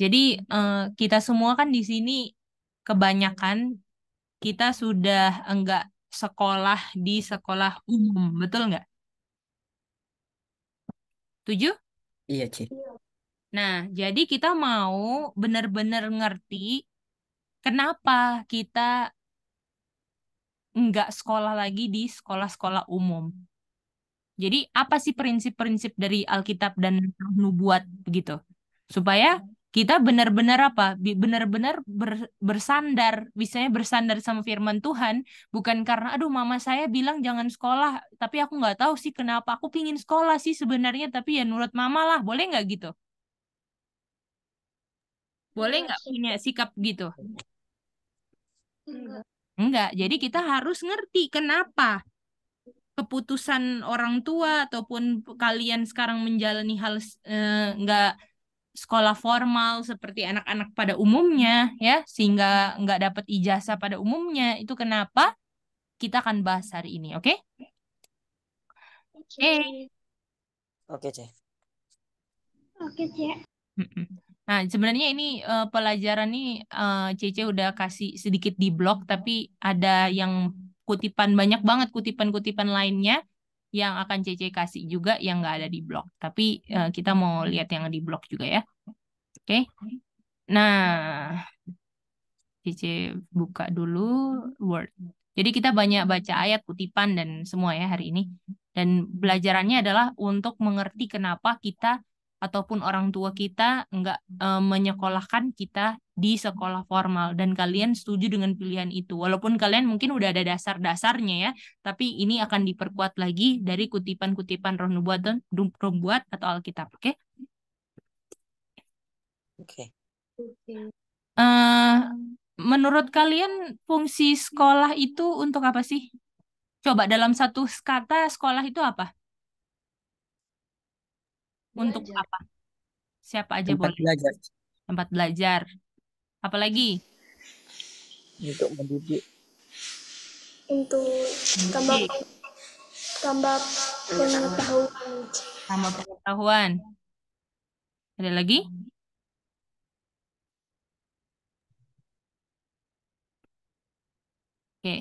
Jadi uh, kita semua kan di sini kebanyakan kita sudah enggak sekolah di sekolah umum, betul enggak? Tujuh? Iya, Ci. Nah, jadi kita mau benar-benar ngerti kenapa kita enggak sekolah lagi di sekolah-sekolah umum. Jadi apa sih prinsip-prinsip dari Alkitab dan Nubuat begitu? Supaya kita benar-benar apa? Benar-benar bersandar, misalnya bersandar sama firman Tuhan, bukan karena aduh mama saya bilang jangan sekolah, tapi aku nggak tahu sih kenapa aku pingin sekolah sih sebenarnya, tapi ya nurut mama lah, boleh nggak gitu? Boleh nggak iya. punya sikap gitu? Enggak. Enggak. Jadi kita harus ngerti kenapa keputusan orang tua ataupun kalian sekarang menjalani hal eh, sekolah formal seperti anak-anak pada umumnya ya sehingga nggak dapat ijazah pada umumnya itu kenapa kita akan bahas hari ini oke okay? oke okay. oke cek oke cek nah sebenarnya ini uh, pelajaran nih uh, Cece udah kasih sedikit di blog tapi ada yang kutipan banyak banget kutipan-kutipan lainnya yang akan CC kasih juga yang nggak ada di blog. Tapi uh, kita mau lihat yang di blog juga ya. Oke. Okay. Nah, CC buka dulu Word. Jadi kita banyak baca ayat, kutipan, dan semua ya hari ini. Dan pelajarannya adalah untuk mengerti kenapa kita ataupun orang tua kita nggak e, hmm. menyekolahkan kita di sekolah formal dan kalian hmm. setuju dengan pilihan itu walaupun kalian mungkin udah ada dasar-dasarnya ya tapi ini akan diperkuat lagi dari kutipan-kutipan roh nubuat dan nubuat atau alkitab oke okay? oke okay. uh, e, menurut kalian fungsi sekolah itu untuk apa sih coba dalam satu kata sekolah itu apa Iya Untuk apa? Siapa aja Tempat boleh? belajar. Tempat belajar. Apalagi? Untuk mendidik. Untuk tambah tambah pengetahuan. Tambah pengetahuan. Ada lagi? Oke.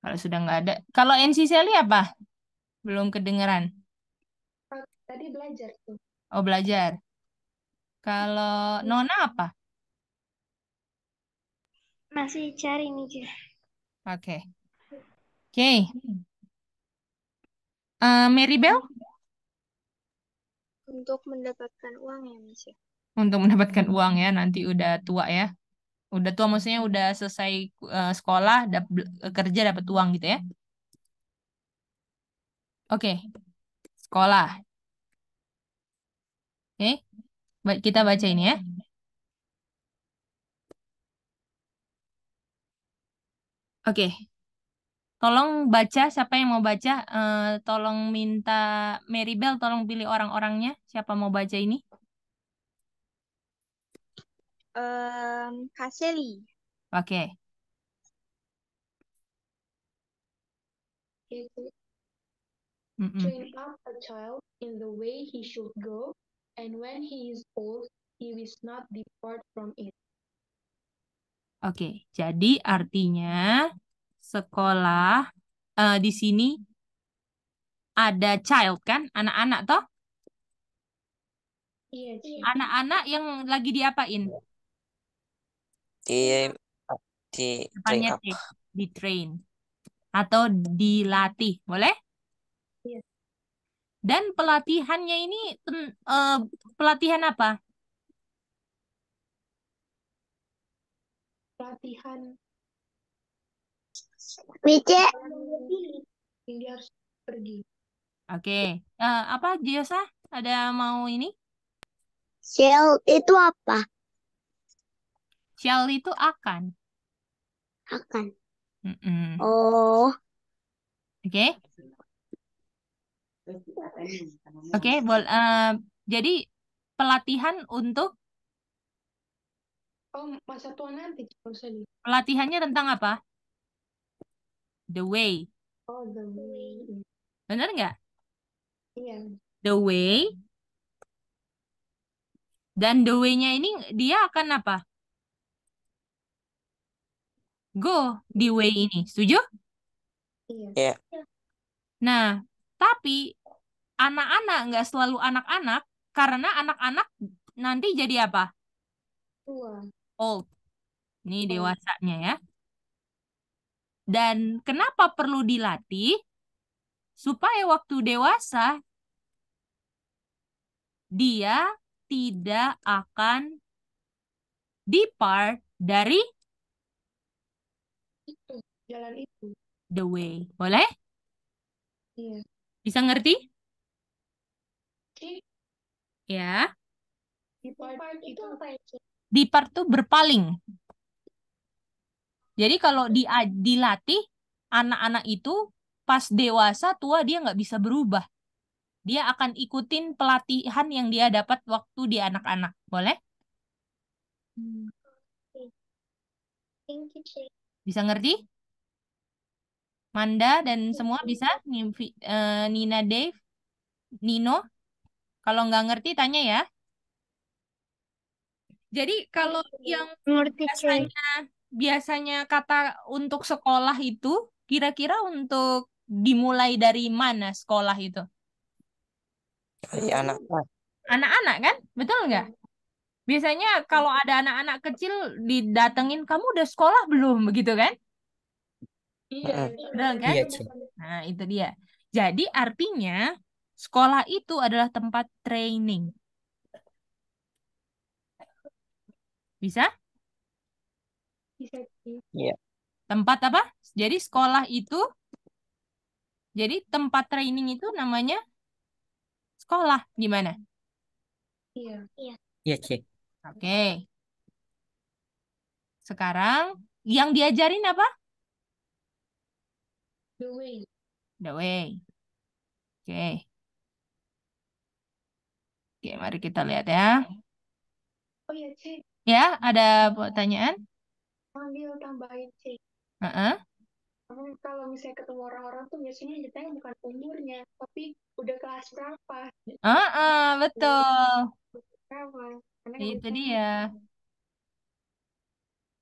Kalau sudah nggak ada. Kalau NC Sally apa? Belum kedengeran. Tadi belajar tuh. Oh, belajar. Kalau iya. Nona apa? Masih cari nih, Oke. Okay. Oke. Okay. Uh, eh, Mary Bell? Untuk mendapatkan uang ya, Miss. Ya? Untuk mendapatkan uang ya, nanti udah tua ya. Udah tua maksudnya udah selesai uh, sekolah, dap kerja dapat uang gitu ya. Oke. Okay. Sekolah. Oke, kita baca ini ya. Oke, tolong baca siapa yang mau baca, uh, tolong minta Mary Bell. tolong pilih orang-orangnya siapa mau baca ini. Um, Kaseli. Oke. Okay. Mm -mm. Train up a child in the way he should go, and when he is old, he will not depart from it. Oke, jadi artinya sekolah uh, di sini ada child kan, anak-anak toh? Iya. Anak-anak yang lagi diapain? Di di di train atau dilatih, boleh? Dan pelatihannya ini uh, pelatihan apa? Pelatihan Mice. Dia pergi. Oke. Okay. Uh, eh, apa Jiosa? Ada mau ini? Shell itu apa? Shell itu akan. Akan. Mm -mm. Oh. Oke. Okay. Oke, okay, uh, eh, jadi pelatihan untuk oh, masa tua nanti Pelatihannya tentang apa? The way. Oh, the way. Benar nggak? Iya. The way. Dan the way-nya ini dia akan apa? Go di way ini. Setuju? Iya. Yeah. Nah, tapi anak-anak nggak selalu anak-anak karena anak-anak nanti jadi apa? Tua. Old. Ini dewasanya ya. Dan kenapa perlu dilatih? Supaya waktu dewasa dia tidak akan depart dari itu, jalan itu. The way. Boleh? Iya. Bisa ngerti? Ya. Depart itu apa ya, itu? Depart tuh berpaling. Jadi kalau di, dilatih anak-anak itu pas dewasa tua dia nggak bisa berubah. Dia akan ikutin pelatihan yang dia dapat waktu di anak-anak. Boleh? Hmm. Bisa ngerti? Manda dan iya, semua bisa? Eh, Nina, Dave, Nino? Kalau nggak ngerti tanya ya. Jadi kalau hmm, yang ngerti, biasanya biasanya kata untuk sekolah itu kira-kira untuk dimulai dari mana sekolah itu? Dari anak. Anak-anak kan? Betul nggak? Hmm. Biasanya kalau ada anak-anak kecil didatengin, kamu udah sekolah belum? Begitu kan? Iya, kan? Iya, nah, itu dia. Jadi artinya Sekolah itu adalah tempat training. Bisa? Bisa. Iya. Tempat apa? Jadi sekolah itu jadi tempat training itu namanya sekolah gimana? Iya. Iya. Iya, Oke. Sekarang yang diajarin apa? The way. The way. Oke. Okay. Oke, mari kita lihat ya. Oh ya, C. Ya, ada pertanyaan? Ambil tambahin C. Uh -uh. Kalau misalnya ketemu orang-orang tuh biasanya ditanya bukan umurnya, tapi udah kelas berapa. Uh -uh, betul. Berapa. Karena iya, Itu dia. Kan.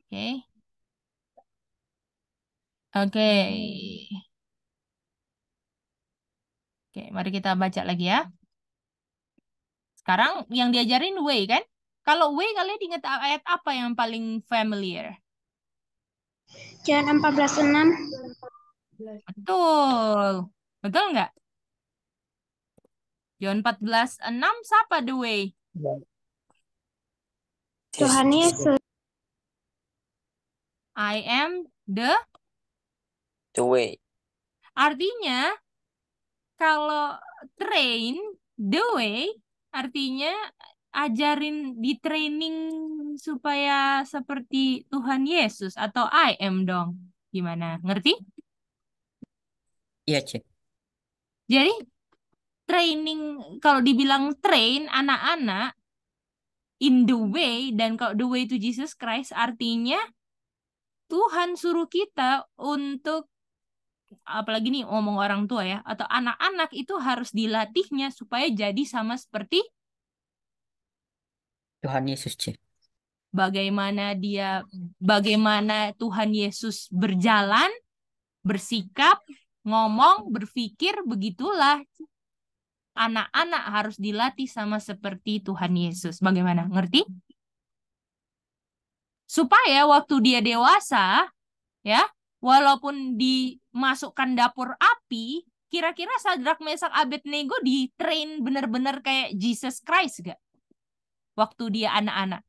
Oke. Okay. Oke. Okay. Hmm. Oke, okay, mari kita baca lagi ya. Sekarang yang diajarin way kan? Kalau way kalian ingat ayat apa yang paling familiar? Jangan 14.6. Betul. Betul nggak? John 6 siapa the way? Tuhan Yesus. I am the the way. Artinya kalau train the way Artinya ajarin di training supaya seperti Tuhan Yesus atau I am dong. Gimana? Ngerti? Iya, Cik. Jadi training kalau dibilang train anak-anak in the way dan kalau the way to Jesus Christ artinya Tuhan suruh kita untuk apalagi nih ngomong orang tua ya atau anak-anak itu harus dilatihnya supaya jadi sama seperti Tuhan Yesus cik. Bagaimana dia bagaimana Tuhan Yesus berjalan, bersikap, ngomong, berpikir begitulah anak-anak harus dilatih sama seperti Tuhan Yesus. Bagaimana? Ngerti? Supaya waktu dia dewasa ya walaupun dimasukkan dapur api, kira-kira Sadrak Mesak Abednego di train bener-bener kayak Jesus Christ gak? Waktu dia anak-anak.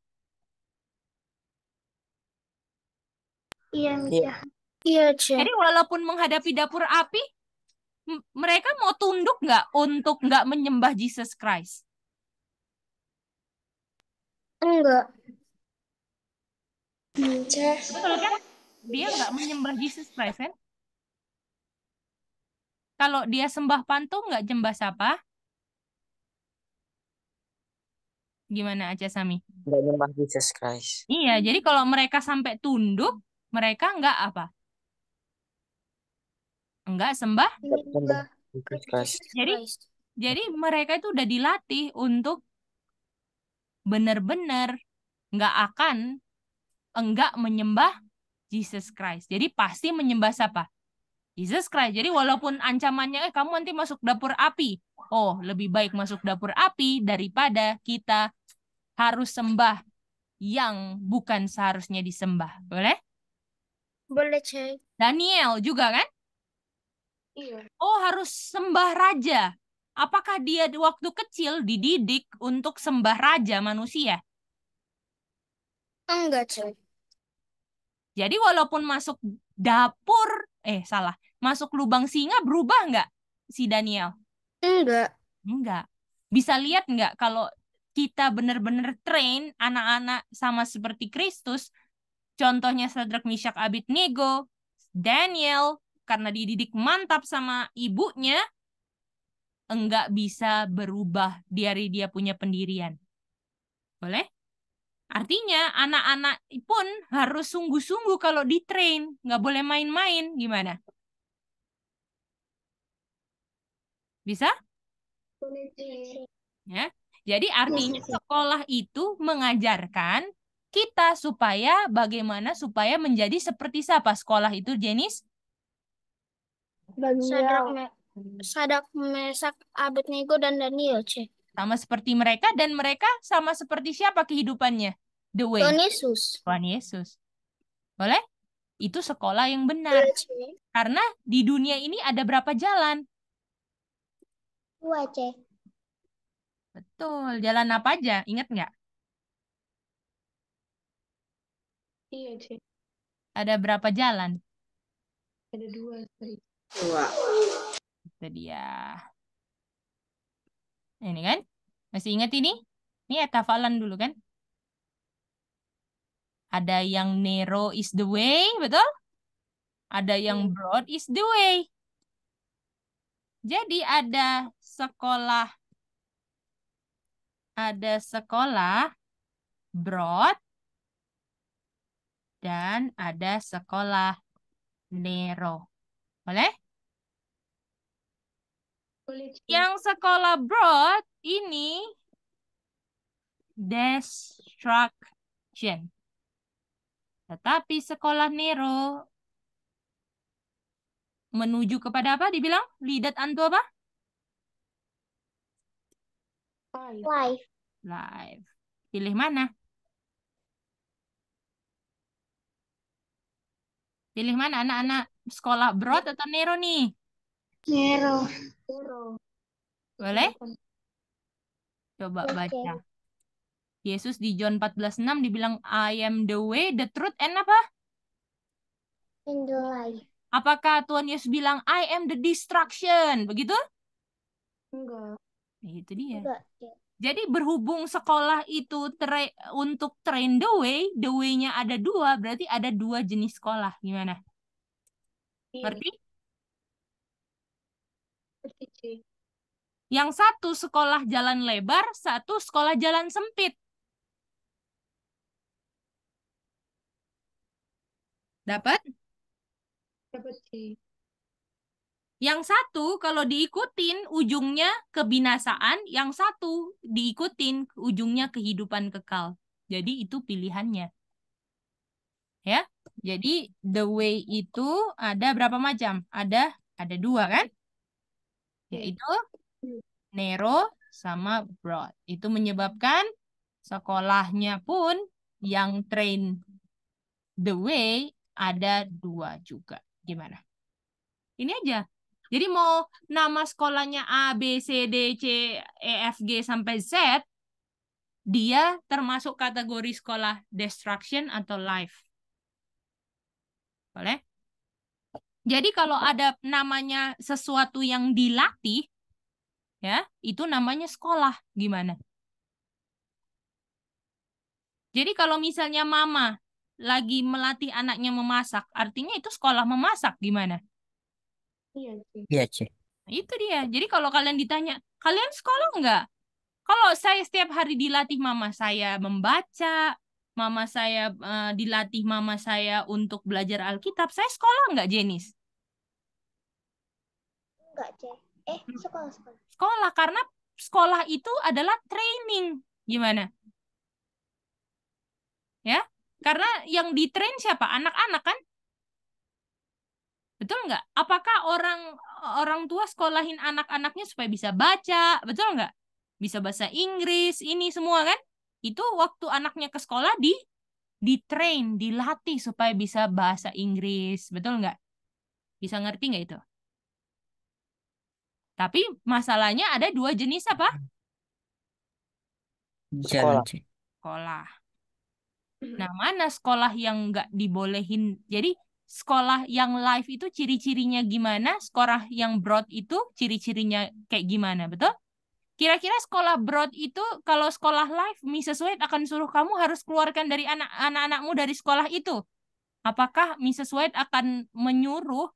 Iya, iya. Iya, iya Jadi walaupun menghadapi dapur api, mereka mau tunduk nggak untuk nggak menyembah Jesus Christ? Enggak. Betul kan? dia nggak menyembah Jesus Christ kan? Kalau dia sembah pantung nggak jembah siapa? Gimana aja Sami? Nggak nyembah Jesus Christ. Iya, jadi kalau mereka sampai tunduk, mereka nggak apa? Nggak sembah? Nggak Jadi, jadi mereka itu udah dilatih untuk benar-benar nggak akan enggak menyembah Jesus Christ. Jadi pasti menyembah siapa? Jesus Christ. Jadi walaupun ancamannya eh kamu nanti masuk dapur api. Oh, lebih baik masuk dapur api daripada kita harus sembah yang bukan seharusnya disembah. Boleh? Boleh, Cek. Daniel juga kan? Iya. Oh, harus sembah raja. Apakah dia waktu kecil dididik untuk sembah raja manusia? Enggak, Cek. Jadi walaupun masuk dapur, eh salah, masuk lubang singa berubah nggak si Daniel? Enggak. Enggak. Bisa lihat nggak kalau kita benar-benar train anak-anak sama seperti Kristus, contohnya Sadrak Mishak Nego, Daniel, karena dididik mantap sama ibunya, enggak bisa berubah dari dia punya pendirian. Boleh? Artinya anak-anak pun harus sungguh-sungguh kalau di train, nggak boleh main-main. Gimana? Bisa? Ya. Jadi artinya iya. sekolah itu mengajarkan kita supaya bagaimana supaya menjadi seperti siapa sekolah itu jenis sadak me, Sadak Mesak Abednego, dan Daniel C sama seperti mereka dan mereka sama seperti siapa kehidupannya? The way. Tuhan Yesus. Tuhan Yesus. Boleh? Itu sekolah yang benar. Iya Karena di dunia ini ada berapa jalan? Dua, C. Betul. Jalan apa aja? Ingat nggak? Iya, C. Ada berapa jalan? Ada dua, Dua. Itu dia. Nah, ini kan? Masih ingat ini? Ini etafalan dulu kan? Ada yang narrow is the way, betul? Ada yang iya. broad is the way. Jadi ada sekolah ada sekolah broad dan ada sekolah narrow. Boleh? Yang sekolah broad ini destruction. Tetapi sekolah Nero menuju kepada apa dibilang? Lidat antu apa? Live. Live. Pilih mana? Pilih mana anak-anak sekolah broad atau Nero nih? Zero. Zero. Boleh? Iya, kan? Coba okay. baca. Yesus di John 14:6 dibilang I am the way, the truth and apa? And the life. Apakah Tuhan Yesus bilang I am the destruction? Begitu? Enggak. Nah, itu dia. Enggak. Jadi berhubung sekolah itu tra untuk train the way, the way-nya ada dua, berarti ada dua jenis sekolah. Gimana? Iya. Ngerti? Yeah. Yang satu sekolah jalan lebar, satu sekolah jalan sempit. Dapat? Dapat sih. Yang satu kalau diikutin ujungnya kebinasaan, yang satu diikutin ujungnya kehidupan kekal. Jadi itu pilihannya. Ya, jadi the way itu ada berapa macam? Ada ada dua kan? yaitu hmm. narrow sama broad. Itu menyebabkan sekolahnya pun yang train the way ada dua juga. Gimana? Ini aja. Jadi mau nama sekolahnya A, B, C, D, C, E, F, G, sampai Z, dia termasuk kategori sekolah destruction atau life. Boleh? Jadi kalau ada namanya sesuatu yang dilatih, ya itu namanya sekolah. Gimana? Jadi kalau misalnya mama lagi melatih anaknya memasak, artinya itu sekolah memasak. Gimana? Iya, Cik. Iya, nah, Itu dia. Jadi kalau kalian ditanya, kalian sekolah nggak? Kalau saya setiap hari dilatih mama saya membaca, mama saya uh, dilatih mama saya untuk belajar Alkitab, saya sekolah nggak Jenis? Enggak, Jen. Eh, hmm. sekolah, sekolah. Sekolah, karena sekolah itu adalah training. Gimana? Ya? Karena yang ditrain siapa? Anak-anak kan? Betul nggak? Apakah orang orang tua sekolahin anak-anaknya supaya bisa baca? Betul nggak? Bisa bahasa Inggris, ini semua kan? itu waktu anaknya ke sekolah di di train, dilatih supaya bisa bahasa Inggris, betul nggak? Bisa ngerti nggak itu? Tapi masalahnya ada dua jenis apa? Sekolah. Sekolah. Mm-hmm. Nah, mana sekolah yang nggak dibolehin? Jadi sekolah yang live itu ciri-cirinya gimana? Sekolah yang broad itu ciri-cirinya kayak gimana, betul? Kira-kira sekolah broad itu kalau sekolah live Mrs. White akan suruh kamu harus keluarkan dari anak anakmu dari sekolah itu. Apakah Mrs. White akan menyuruh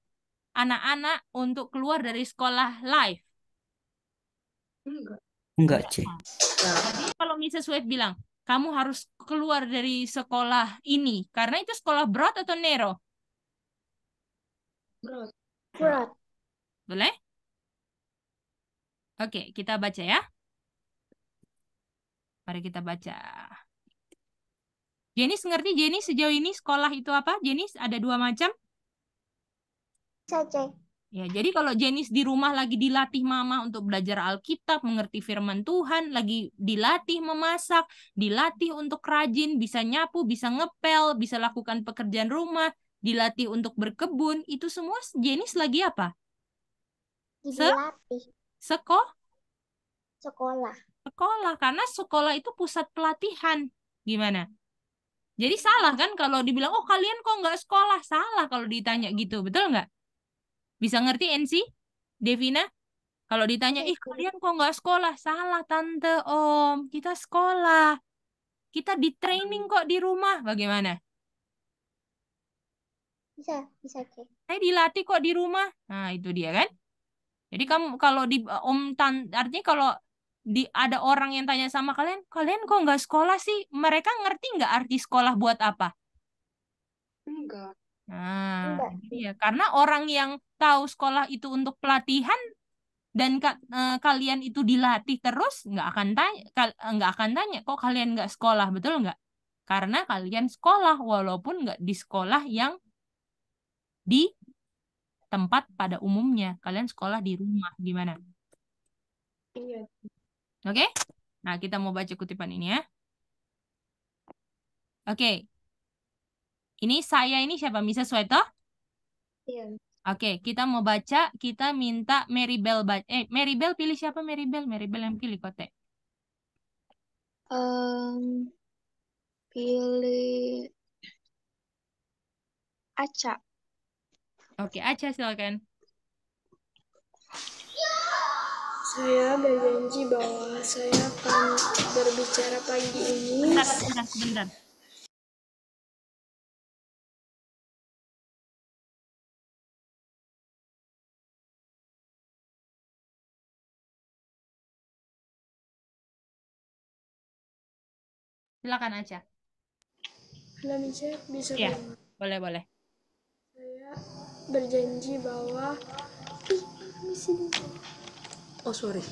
anak-anak untuk keluar dari sekolah live? Enggak. Enggak, C. Jadi kalau Mrs. White bilang, kamu harus keluar dari sekolah ini karena itu sekolah broad atau Nero Broad. Broad. Boleh? Oke, kita baca ya. Mari kita baca. Jenis ngerti Jenis sejauh ini sekolah itu apa? Jenis ada dua macam? Saja. Ya, jadi kalau Jenis di rumah lagi dilatih mama untuk belajar Alkitab, mengerti firman Tuhan, lagi dilatih memasak, dilatih untuk rajin, bisa nyapu, bisa ngepel, bisa lakukan pekerjaan rumah, dilatih untuk berkebun, itu semua Jenis lagi apa? Dilatih. Seko? Sekolah. Sekolah, karena sekolah itu pusat pelatihan. Gimana? Jadi salah kan kalau dibilang, oh kalian kok nggak sekolah? Salah kalau ditanya gitu, betul nggak? Bisa ngerti NC? Devina? Kalau ditanya, iya, ih kalian kok nggak sekolah? Salah tante om, kita sekolah. Kita di training hmm. kok di rumah, bagaimana? Bisa, bisa. Saya dilatih kok di rumah. Nah itu dia kan. Jadi kamu kalau di eh, om tan artinya kalau di ada orang yang tanya sama kalian, kalian kok nggak sekolah sih? Mereka ngerti nggak arti sekolah buat apa? Enggak. Nah, Enggak. iya karena orang yang tahu sekolah itu untuk pelatihan dan ka, e, kalian itu dilatih terus nggak akan tanya eh, nggak akan tanya kok kalian nggak sekolah betul nggak? Karena kalian sekolah walaupun nggak di sekolah yang di tempat pada umumnya. Kalian sekolah di rumah, gimana? Iya. Oke? Okay? Nah, kita mau baca kutipan ini ya. Oke. Okay. Ini saya ini siapa? Misa Sueto? Iya. Oke, okay, kita mau baca, kita minta Mary Bell baca. Eh, Mary Bell pilih siapa Mary Bell Mary Bell yang pilih kote. Um, pilih Aca. Oke, Aca silakan. Saya berjanji bahwa saya akan berbicara pagi ini. Bentar, bentar, bentar. Silakan aja. Lebih bisa. Ya, boleh boleh. Saya berjanji bahwa oh sorry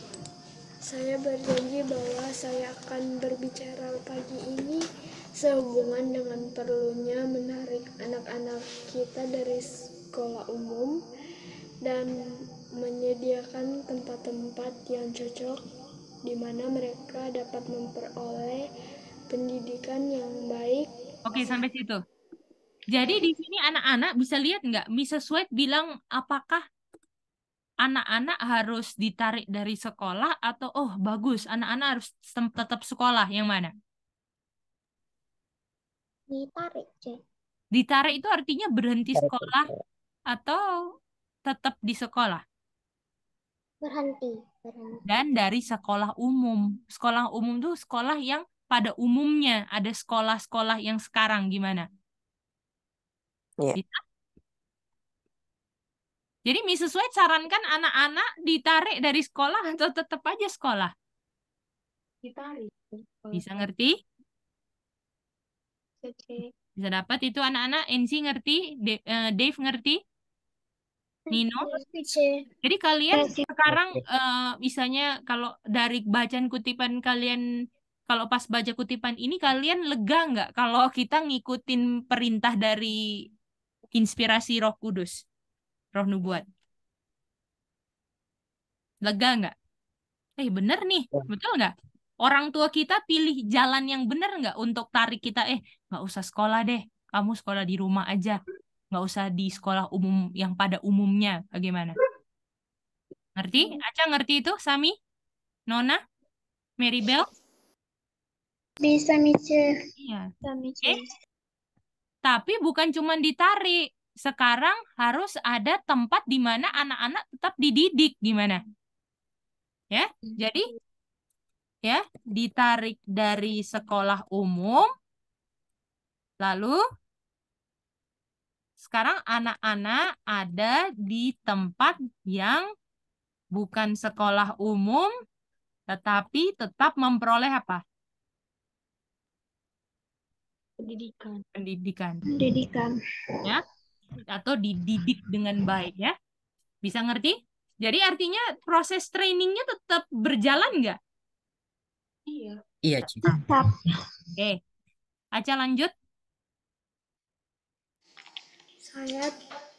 saya berjanji bahwa saya akan berbicara pagi ini sehubungan dengan perlunya menarik anak-anak kita dari sekolah umum dan menyediakan tempat-tempat yang cocok di mana mereka dapat memperoleh pendidikan yang baik. Oke, sampai situ. Jadi di sini anak-anak bisa lihat nggak? Mrs. White bilang apakah anak-anak harus ditarik dari sekolah atau oh bagus anak-anak harus tetap sekolah yang mana? Ditarik, C. Ditarik itu artinya berhenti sekolah atau tetap di sekolah? Berhenti, berhenti. Dan dari sekolah umum. Sekolah umum tuh sekolah yang pada umumnya ada sekolah-sekolah yang sekarang gimana? Yeah. Bisa. Gitu. Jadi Mrs. White sarankan anak-anak ditarik dari sekolah atau tetap aja sekolah? Ditarik. Bisa ngerti? Bisa dapat itu anak-anak. NC ngerti? Dave, uh, eh, Dave ngerti? Nino. Jadi kalian sekarang uh, misalnya kalau dari bacaan kutipan kalian kalau pas baca kutipan ini kalian lega nggak kalau kita ngikutin perintah dari inspirasi Roh Kudus, Roh Nubuat? Lega nggak? Eh bener nih, ya. betul nggak? Orang tua kita pilih jalan yang bener nggak untuk tarik kita? Eh nggak usah sekolah deh, kamu sekolah di rumah aja, nggak usah di sekolah umum yang pada umumnya, bagaimana? Ngerti? Aca ngerti itu, Sami? Nona? Bell? Bisa, Mice. Iya. Bisa, Mice. Okay. Eh? Tapi bukan cuma ditarik. Sekarang harus ada tempat di mana anak-anak tetap dididik gimana? Ya, hmm. jadi ya, ditarik dari sekolah umum lalu sekarang anak-anak ada di tempat yang bukan sekolah umum tetapi tetap memperoleh apa? pendidikan pendidikan pendidikan ya atau dididik dengan baik ya bisa ngerti jadi artinya proses trainingnya tetap berjalan nggak iya iya Cita. tetap oke aja lanjut saya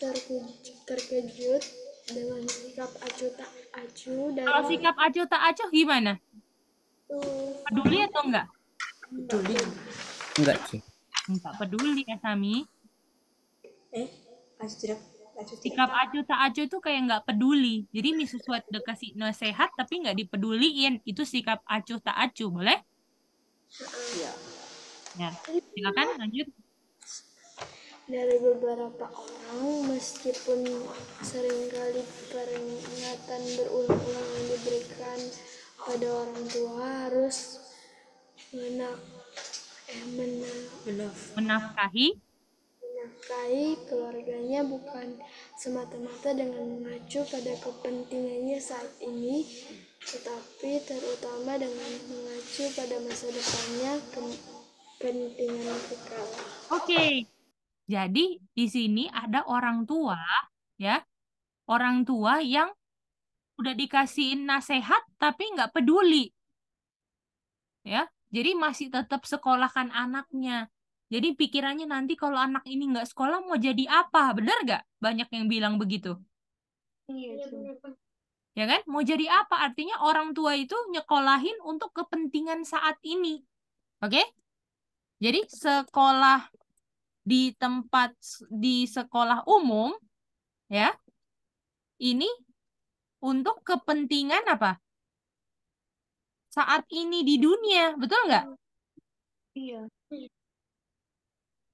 terkejut, terkejut dengan sikap acu tak acu dan kalau sikap acu tak acu gimana peduli atau enggak peduli enggak sih nggak peduli ya Sami eh sikap acu tak acu itu kayak nggak peduli jadi misalnya udah kasih nasihat tapi nggak dipeduliin itu sikap acuh tak acuh boleh iya ya silakan lanjut dari beberapa orang meskipun seringkali peringatan berulang-ulang diberikan pada orang tua harus menak menafkahi menafkahi keluarganya bukan semata-mata dengan mengacu pada kepentingannya saat ini, tetapi terutama dengan mengacu pada masa depannya kepentingan kekal. Oke. Okay. Jadi di sini ada orang tua ya. Orang tua yang udah dikasihin nasihat tapi nggak peduli. Ya, jadi masih tetap sekolahkan anaknya. Jadi pikirannya nanti kalau anak ini nggak sekolah mau jadi apa? benar nggak? Banyak yang bilang begitu. Iya, iya ya kan? Mau jadi apa? Artinya orang tua itu nyekolahin untuk kepentingan saat ini. Oke? Okay? Jadi sekolah di tempat di sekolah umum ya. Ini untuk kepentingan apa? saat ini di dunia, betul nggak? Iya.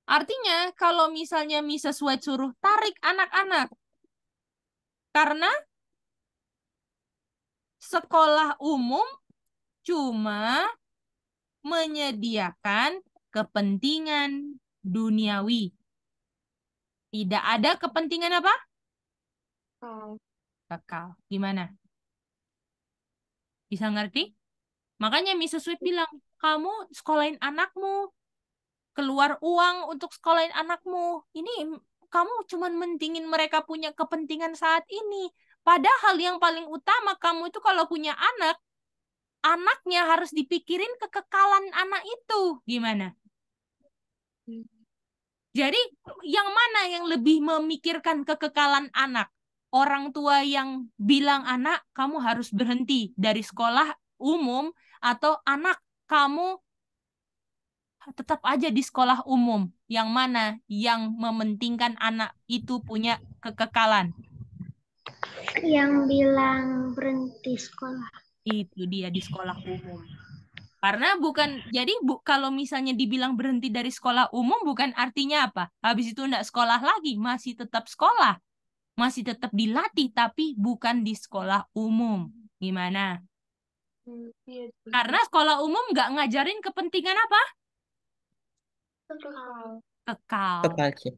Artinya kalau misalnya Mrs. White suruh tarik anak-anak karena sekolah umum cuma menyediakan kepentingan duniawi. Tidak ada kepentingan apa? Kekal. Kekal. Gimana? Bisa ngerti? Makanya Mrs. Sweet bilang, kamu sekolahin anakmu, keluar uang untuk sekolahin anakmu. Ini kamu cuma mendingin mereka punya kepentingan saat ini. Padahal yang paling utama kamu itu kalau punya anak, anaknya harus dipikirin kekekalan anak itu. Gimana? Jadi yang mana yang lebih memikirkan kekekalan anak? Orang tua yang bilang anak, kamu harus berhenti dari sekolah umum atau anak kamu tetap aja di sekolah umum yang mana yang mementingkan anak itu punya kekekalan yang bilang berhenti sekolah itu dia di sekolah umum karena bukan jadi bu kalau misalnya dibilang berhenti dari sekolah umum bukan artinya apa habis itu enggak sekolah lagi masih tetap sekolah masih tetap dilatih tapi bukan di sekolah umum gimana Hmm, iya, Karena sekolah umum nggak ngajarin kepentingan apa? Kekal. Kekal. Kekal. Iya.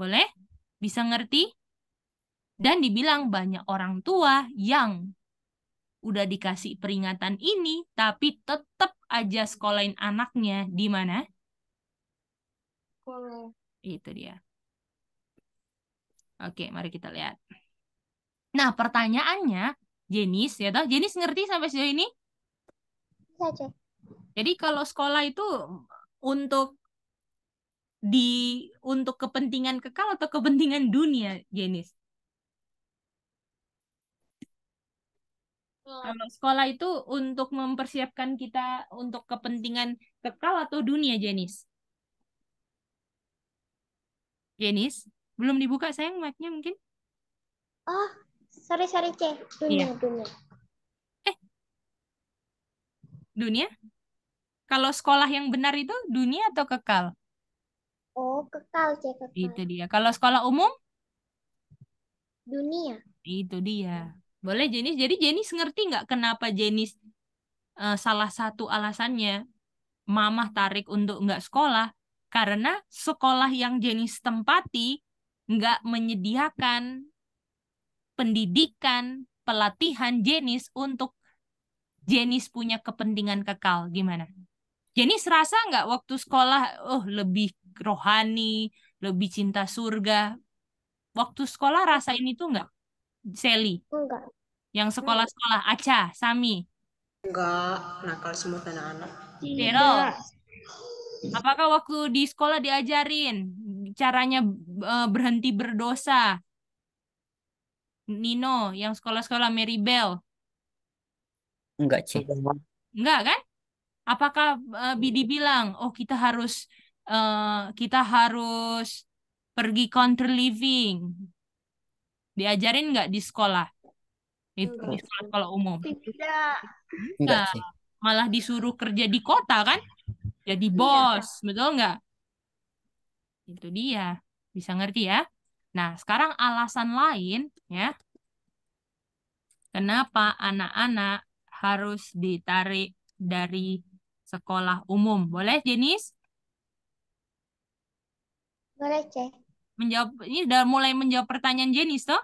Boleh? Bisa ngerti? Dan dibilang banyak orang tua yang udah dikasih peringatan ini, tapi tetap aja sekolahin anaknya di mana? Sekolah. Itu dia. Oke, mari kita lihat. Nah, pertanyaannya, jenis ya toh jenis ngerti sampai sejauh ini cek. jadi kalau sekolah itu untuk di untuk kepentingan kekal atau kepentingan dunia jenis Kalau sekolah itu untuk mempersiapkan kita untuk kepentingan kekal atau dunia, Jenis? Jenis? Belum dibuka sayang mic-nya mungkin? Oh, Sorry, sorry, C. Dunia, yeah. dunia. Eh. Dunia? Kalau sekolah yang benar itu dunia atau kekal? Oh, kekal, C. Kekal. Itu dia. Kalau sekolah umum? Dunia. Itu dia. Boleh jenis. Jadi jenis ngerti nggak kenapa jenis uh, salah satu alasannya mamah tarik untuk nggak sekolah? Karena sekolah yang jenis tempati nggak menyediakan pendidikan, pelatihan jenis untuk jenis punya kepentingan kekal gimana? Jenis rasa nggak waktu sekolah, oh lebih rohani, lebih cinta surga. Waktu sekolah rasain itu nggak, Sally? Enggak. Yang sekolah-sekolah, Aca, Sami? Enggak, nakal semua anak-anak. Tidak. Apakah waktu di sekolah diajarin caranya e, berhenti berdosa, Nino yang sekolah-sekolah Mary Bell, Enggak, Ci. Enggak kan? Apakah uh, Bidi bilang, "Oh, kita harus uh, kita harus pergi counter living." Diajarin nggak di sekolah? Itu di sekolah-sekolah umum. Tidak. Enggak, Malah disuruh kerja di kota kan? Jadi iya. bos, iya. betul nggak? Itu dia. Bisa ngerti ya? Nah, sekarang alasan lain ya. Kenapa anak-anak harus ditarik dari sekolah umum? Boleh, Jenis? Boleh, cek Menjawab ini udah mulai menjawab pertanyaan Jenis toh?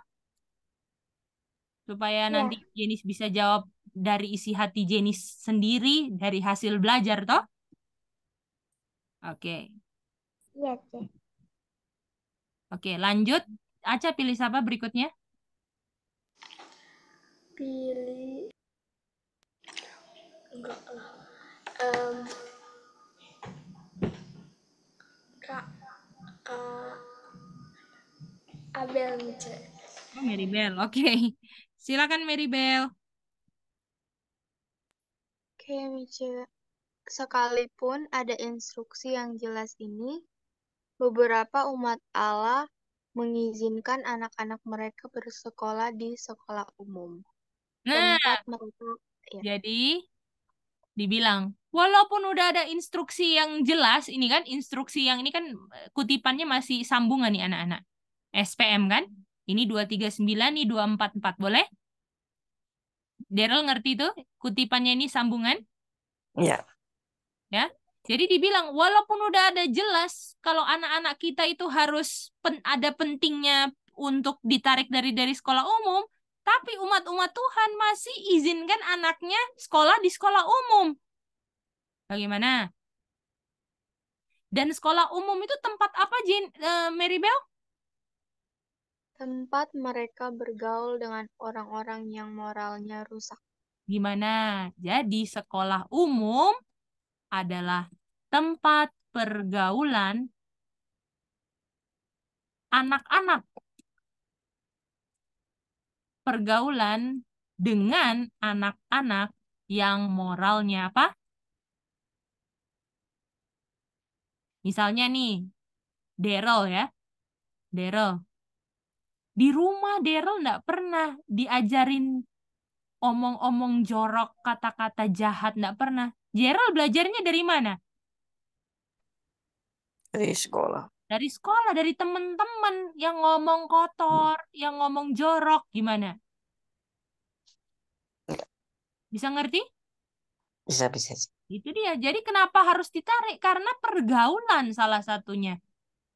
Supaya ya. nanti Jenis bisa jawab dari isi hati Jenis sendiri dari hasil belajar toh? Oke. Okay. Iya, cek Oke, lanjut. Aca pilih siapa berikutnya? Pilih enggak lah. Um, kak, kak Abel Mice. Oh, Mary Bell. Oke. Okay. Silakan Mary Bell. Oke, okay, Mice. Sekalipun ada instruksi yang jelas ini, Beberapa umat Allah mengizinkan anak-anak mereka bersekolah di sekolah umum. Nah, mereka ya. jadi dibilang walaupun udah ada instruksi yang jelas ini kan instruksi yang ini kan eh, kutipannya masih sambungan nih anak-anak. SPM kan? Ini 239 nih 244 boleh? Daryl ngerti tuh kutipannya ini sambungan? Iya. Ya. Jadi dibilang walaupun udah ada jelas kalau anak-anak kita itu harus pen, ada pentingnya untuk ditarik dari dari sekolah umum, tapi umat-umat Tuhan masih izinkan anaknya sekolah di sekolah umum. Bagaimana? Dan sekolah umum itu tempat apa, Jin, uh, Mary Bell? Tempat mereka bergaul dengan orang-orang yang moralnya rusak. Gimana? Jadi sekolah umum adalah tempat pergaulan anak-anak. Pergaulan dengan anak-anak yang moralnya apa? Misalnya nih, Daryl ya. Daryl. Di rumah Daryl nggak pernah diajarin omong-omong jorok, kata-kata jahat, nggak pernah. Gerald belajarnya dari mana? Dari sekolah. Dari sekolah, dari teman-teman yang ngomong kotor, hmm. yang ngomong jorok, gimana? Bisa ngerti? Bisa, bisa. Itu dia. Jadi kenapa harus ditarik? Karena pergaulan salah satunya.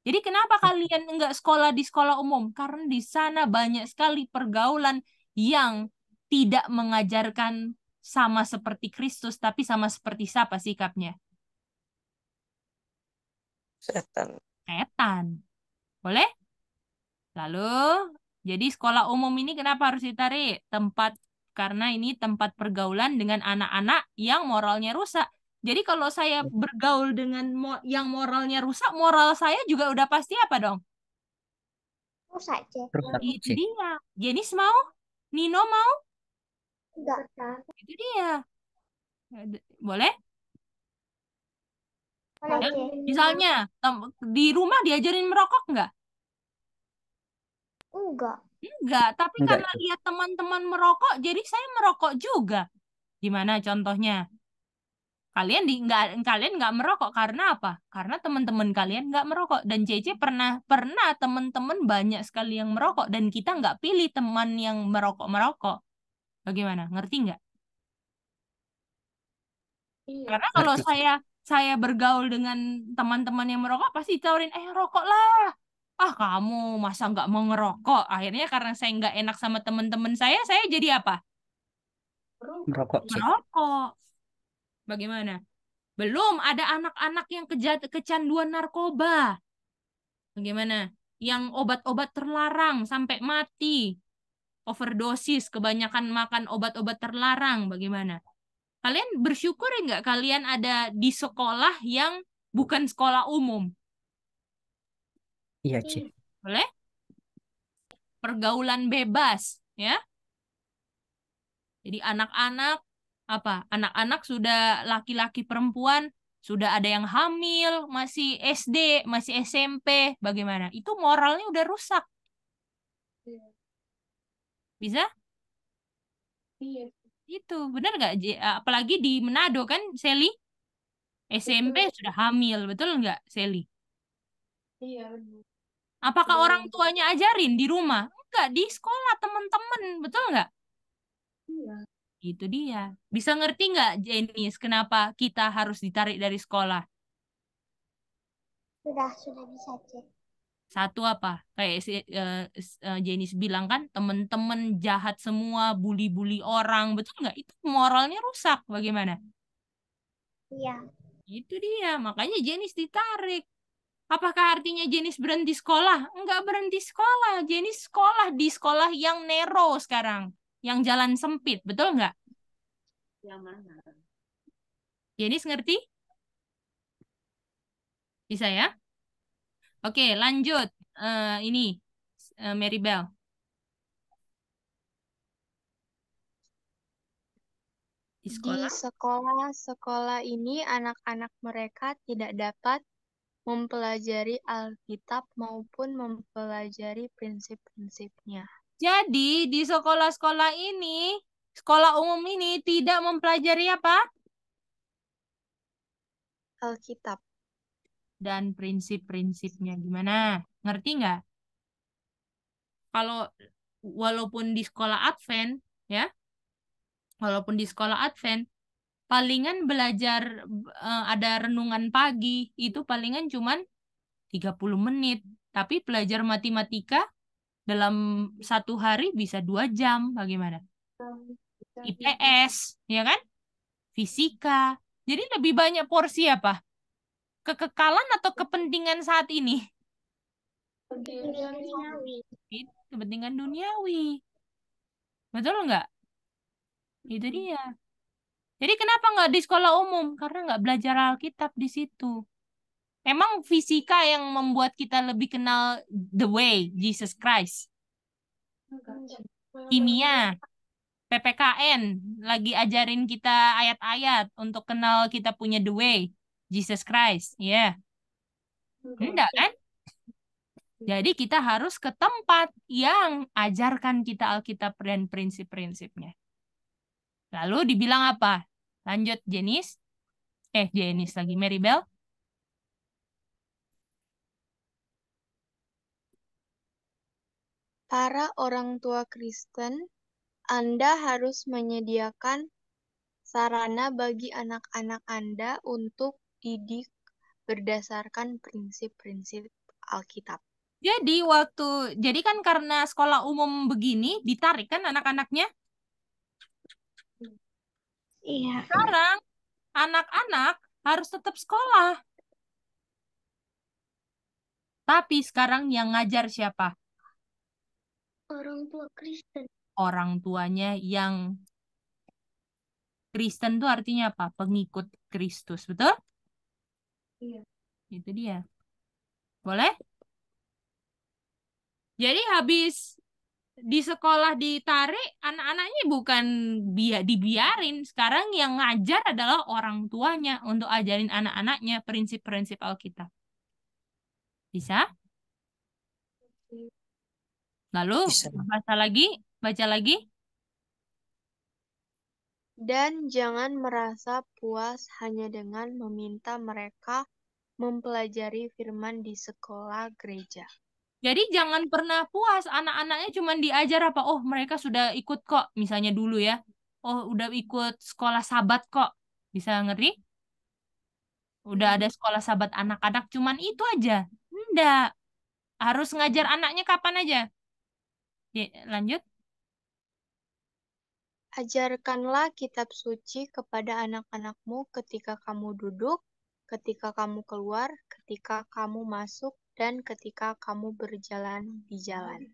Jadi kenapa hmm. kalian nggak sekolah di sekolah umum? Karena di sana banyak sekali pergaulan yang tidak mengajarkan sama seperti Kristus, tapi sama seperti siapa sikapnya? Setan. Setan. Boleh? Lalu, jadi sekolah umum ini kenapa harus ditarik? Tempat karena ini tempat pergaulan dengan anak-anak yang moralnya rusak. Jadi kalau saya iya. bergaul dengan yang moralnya rusak, moral saya juga udah pasti apa dong? Rusak, Cek. Jenis mau Nino mau? Enggak kan? Itu dia. Ya, boleh? Okay. Misalnya di rumah diajarin merokok nggak? Enggak. Enggak, tapi Enggak. karena lihat teman-teman merokok, jadi saya merokok juga. Gimana contohnya? Kalian di enggak kalian nggak merokok karena apa? Karena teman-teman kalian nggak merokok dan CC pernah pernah teman-teman banyak sekali yang merokok dan kita nggak pilih teman yang merokok merokok. Bagaimana? Ngerti nggak? Iya. Karena kalau saya saya bergaul dengan teman-teman yang merokok pasti ditawarin eh rokok lah. Ah kamu masa nggak mau ngerokok? Akhirnya karena saya nggak enak sama teman-teman saya, saya jadi apa? Merokok. Merokok. Bagaimana? Belum ada anak-anak yang kejat kecanduan narkoba. Bagaimana? Yang obat-obat terlarang sampai mati overdosis, kebanyakan makan obat-obat terlarang, bagaimana? Kalian bersyukur ya nggak kalian ada di sekolah yang bukan sekolah umum? Iya, Ci. Boleh? Pergaulan bebas, ya. Jadi anak-anak apa? Anak-anak sudah laki-laki perempuan sudah ada yang hamil, masih SD, masih SMP, bagaimana? Itu moralnya udah rusak. Bisa? Iya. Itu benar nggak? Apalagi di Manado kan, Seli? SMP betul. sudah hamil, betul nggak, Seli? Iya. Betul. Apakah iya. orang tuanya ajarin di rumah? Enggak, di sekolah teman-teman, betul nggak? Iya. Itu dia. Bisa ngerti nggak, Jenis, kenapa kita harus ditarik dari sekolah? Sudah, sudah bisa, Cek satu apa kayak si uh, eh, eh, Jenis bilang kan temen-temen jahat semua bully-bully orang betul nggak itu moralnya rusak bagaimana iya itu dia makanya Jenis ditarik Apakah artinya jenis berhenti sekolah? Nggak berhenti sekolah. Jenis sekolah di sekolah yang nero sekarang. Yang jalan sempit. Betul nggak? Yang mana? Jenis ngerti? Bisa ya? Oke, lanjut. Uh, ini, uh, Mary Bell. Di sekolah? Di sekolah-sekolah ini anak-anak mereka tidak dapat mempelajari Alkitab maupun mempelajari prinsip-prinsipnya. Jadi di sekolah-sekolah ini, sekolah umum ini tidak mempelajari apa? Alkitab dan prinsip-prinsipnya gimana. Ngerti nggak? Kalau walaupun di sekolah Advent, ya, walaupun di sekolah Advent, palingan belajar uh, ada renungan pagi itu palingan cuman 30 menit. Tapi pelajar matematika dalam satu hari bisa dua jam, bagaimana? IPS, ya kan? Fisika. Jadi lebih banyak porsi apa? kekekalan atau kepentingan saat ini? Kepentingan duniawi. kepentingan duniawi. Betul nggak? Itu dia. Jadi kenapa nggak di sekolah umum? Karena nggak belajar Alkitab di situ. Emang fisika yang membuat kita lebih kenal the way Jesus Christ. Kimia, PPKN lagi ajarin kita ayat-ayat untuk kenal kita punya the way. Jesus Christ, ya. Yeah. Hmm. Enggak kan? Jadi kita harus ke tempat yang ajarkan kita Alkitab dan prinsip-prinsipnya. Lalu dibilang apa? Lanjut jenis. Eh, jenis lagi. Mary Bell. Para orang tua Kristen, Anda harus menyediakan sarana bagi anak-anak Anda untuk didik berdasarkan prinsip-prinsip Alkitab. Jadi waktu jadi kan karena sekolah umum begini ditarik kan anak-anaknya? Iya. Sekarang anak-anak harus tetap sekolah. Tapi sekarang yang ngajar siapa? Orang tua Kristen. Orang tuanya yang Kristen itu artinya apa? Pengikut Kristus, betul? Iya. Itu dia. Boleh? Jadi habis di sekolah ditarik, anak-anaknya bukan bi dibiarin. Sekarang yang ngajar adalah orang tuanya untuk ajarin anak-anaknya prinsip-prinsip Alkitab. Bisa? Lalu Bisa. baca lagi, baca lagi dan jangan merasa puas hanya dengan meminta mereka mempelajari firman di sekolah gereja. Jadi jangan pernah puas anak-anaknya cuma diajar apa oh mereka sudah ikut kok misalnya dulu ya. Oh udah ikut sekolah sabat kok. Bisa ngerti? Udah ada hmm. sekolah sabat anak-anak cuma itu aja. Enggak. Harus ngajar anaknya kapan aja. lanjut. Ajarkanlah kitab suci kepada anak-anakmu ketika kamu duduk, ketika kamu keluar, ketika kamu masuk, dan ketika kamu berjalan di jalan.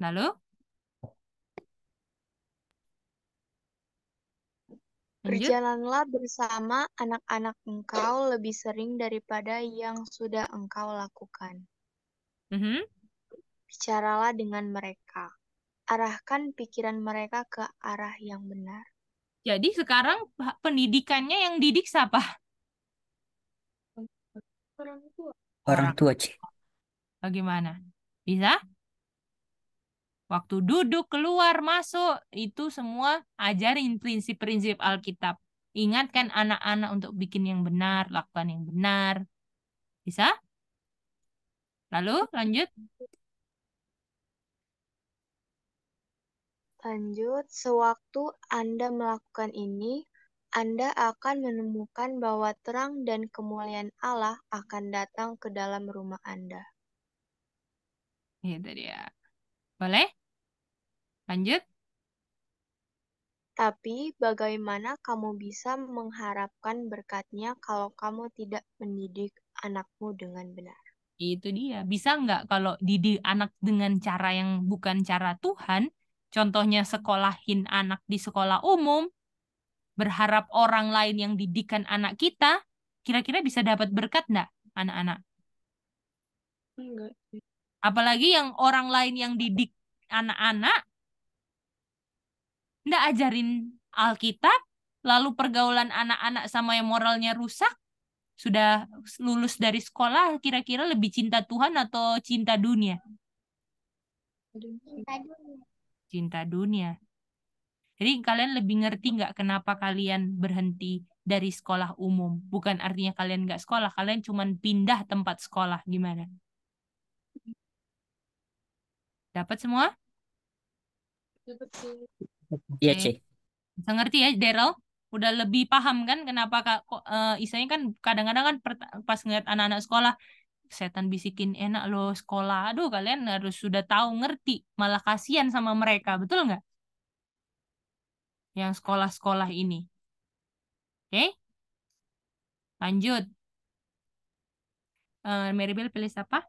Lalu? Berjalanlah bersama anak-anak engkau lebih sering daripada yang sudah engkau lakukan. Mm -hmm. Bicaralah dengan mereka arahkan pikiran mereka ke arah yang benar. Jadi sekarang pendidikannya yang didik siapa? Orang tua. Orang tua, Ci. Bagaimana? Oh, Bisa? Waktu duduk, keluar, masuk, itu semua ajarin prinsip-prinsip Alkitab. Ingatkan anak-anak untuk bikin yang benar, lakukan yang benar. Bisa? Lalu lanjut. Lanjut, sewaktu Anda melakukan ini, Anda akan menemukan bahwa terang dan kemuliaan Allah akan datang ke dalam rumah Anda. Itu dia. Boleh? Lanjut. Tapi bagaimana kamu bisa mengharapkan berkatnya kalau kamu tidak mendidik anakmu dengan benar? Itu dia. Bisa nggak kalau didik anak dengan cara yang bukan cara Tuhan, Contohnya sekolahin anak di sekolah umum, berharap orang lain yang didikan anak kita, kira-kira bisa dapat berkat enggak anak-anak? Enggak. Apalagi yang orang lain yang didik anak-anak, enggak ajarin Alkitab, lalu pergaulan anak-anak sama yang moralnya rusak, sudah lulus dari sekolah kira-kira lebih cinta Tuhan atau cinta dunia? Cinta dunia cinta dunia. Jadi kalian lebih ngerti nggak kenapa kalian berhenti dari sekolah umum? Bukan artinya kalian nggak sekolah, kalian cuma pindah tempat sekolah. Gimana? Dapat semua? Dapat sih. Iya, okay. Bisa ngerti ya, Daryl? Udah lebih paham kan kenapa kak, kok, uh, isanya kan kadang-kadang kan pas ngeliat anak-anak sekolah, setan bisikin enak loh sekolah aduh kalian harus sudah tahu ngerti malah kasihan sama mereka betul nggak yang sekolah-sekolah ini oke okay? lanjut uh, Maribel pilih siapa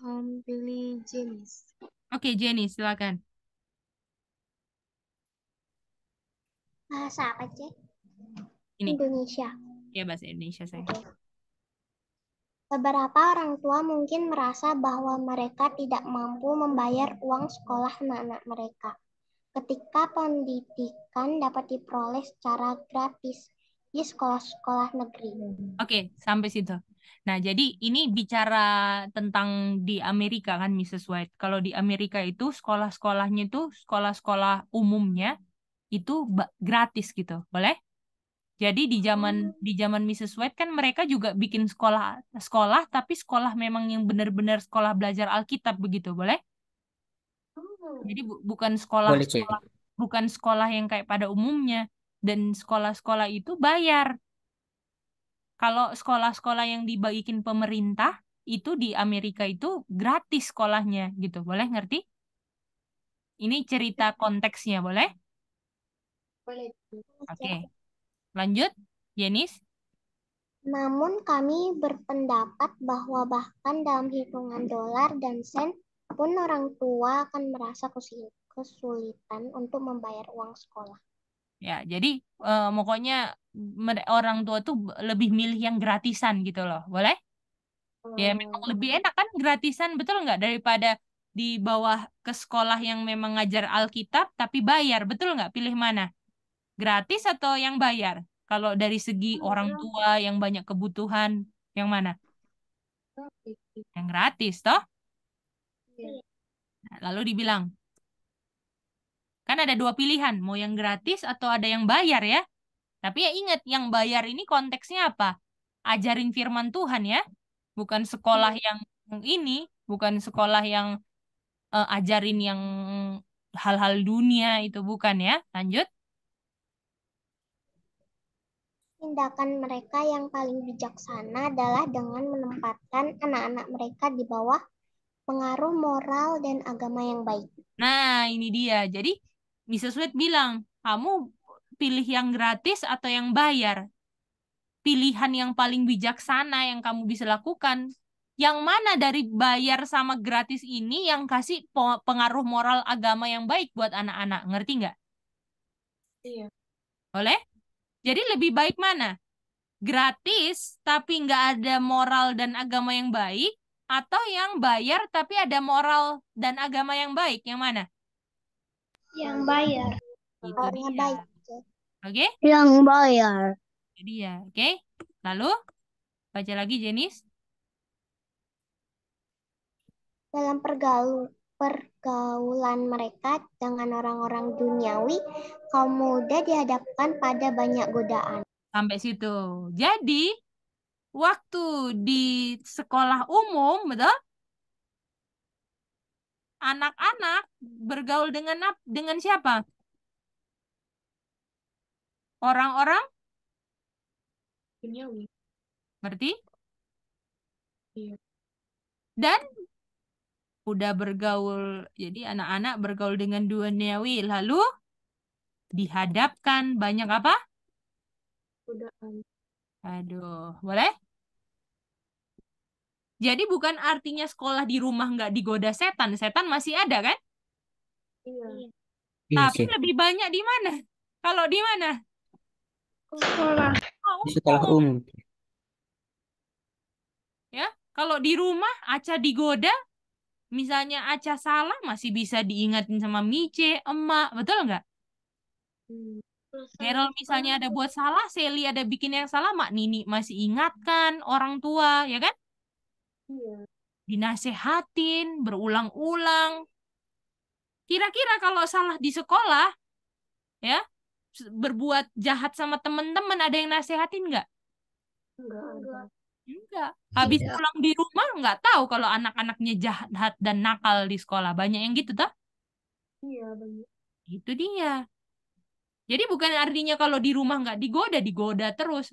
um, pilih jenis oke okay, Jenny silakan bahasa apa cek Indonesia ya bahasa Indonesia saya okay. Beberapa orang tua mungkin merasa bahwa mereka tidak mampu membayar uang sekolah anak-anak mereka. Ketika pendidikan dapat diperoleh secara gratis di sekolah-sekolah negeri. Oke, sampai situ. Nah, jadi ini bicara tentang di Amerika kan, Mrs. White. Kalau di Amerika itu sekolah-sekolahnya itu sekolah-sekolah umumnya itu gratis gitu, boleh? Jadi di zaman hmm. di zaman Mrs. White kan mereka juga bikin sekolah sekolah tapi sekolah memang yang benar-benar sekolah belajar Alkitab begitu, boleh? Oh. Jadi bu bukan sekolah, boleh, sekolah bukan sekolah yang kayak pada umumnya dan sekolah-sekolah itu bayar. Kalau sekolah-sekolah yang dibagikan pemerintah itu di Amerika itu gratis sekolahnya gitu, boleh ngerti? Ini cerita konteksnya, boleh? Boleh. Oke. Okay. Lanjut, Yenis. Namun kami berpendapat bahwa bahkan dalam hitungan dolar dan sen pun orang tua akan merasa kesulitan untuk membayar uang sekolah. Ya, jadi uh, pokoknya orang tua tuh lebih milih yang gratisan gitu loh, boleh? Ya, hmm. Ya memang lebih enak kan gratisan betul nggak daripada di bawah ke sekolah yang memang ngajar Alkitab tapi bayar, betul nggak? Pilih mana? gratis atau yang bayar? Kalau dari segi orang tua yang banyak kebutuhan, yang mana? Yang gratis, toh? Iya. Nah, lalu dibilang, kan ada dua pilihan, mau yang gratis atau ada yang bayar ya. Tapi ya ingat, yang bayar ini konteksnya apa? Ajarin firman Tuhan ya. Bukan sekolah iya. yang ini, bukan sekolah yang uh, ajarin yang hal-hal dunia itu bukan ya. Lanjut. Tindakan mereka yang paling bijaksana adalah dengan menempatkan anak-anak mereka di bawah pengaruh moral dan agama yang baik. Nah, ini dia. Jadi, Mrs. Sweet bilang, kamu pilih yang gratis atau yang bayar. Pilihan yang paling bijaksana yang kamu bisa lakukan. Yang mana dari bayar sama gratis ini yang kasih pengaruh moral agama yang baik buat anak-anak. Ngerti nggak? Iya. Boleh? Jadi lebih baik mana? Gratis tapi nggak ada moral dan agama yang baik atau yang bayar tapi ada moral dan agama yang baik? Yang mana? Yang bayar. Gitu yang baik. Oke? Okay? Yang bayar. Jadi ya, oke. Okay? Lalu baca lagi Jenis. Dalam pergaul per pergaulan mereka dengan orang-orang duniawi, kaum muda dihadapkan pada banyak godaan. Sampai situ. Jadi, waktu di sekolah umum, betul? Anak-anak bergaul dengan dengan siapa? Orang-orang duniawi. Berarti? Iya. Dan udah bergaul jadi anak-anak bergaul dengan dua duniawi lalu dihadapkan banyak apa? Godaan. Aduh, boleh? Jadi bukan artinya sekolah di rumah nggak digoda setan, setan masih ada kan? Iya. iya. iya Tapi iya, lebih banyak di mana? Kalau di mana? Sekolah. Oh, di sekolah umum. Ya, kalau di rumah Aca digoda, misalnya Aca salah masih bisa diingatin sama Mice, emak, betul nggak? Hmm. Carol misalnya ada buat salah, Sally ada bikin yang salah, Mak Nini masih ingatkan orang tua, ya kan? Iya. Dinasehatin, berulang-ulang. Kira-kira kalau salah di sekolah, ya, berbuat jahat sama teman-teman, ada yang nasehatin nggak? Enggak. Enggak. Enggak. Hmm, Habis iya. pulang di rumah nggak tahu kalau anak-anaknya jahat dan nakal di sekolah. Banyak yang gitu toh? Iya, banyak. Itu dia. Jadi bukan artinya kalau di rumah nggak digoda, digoda terus.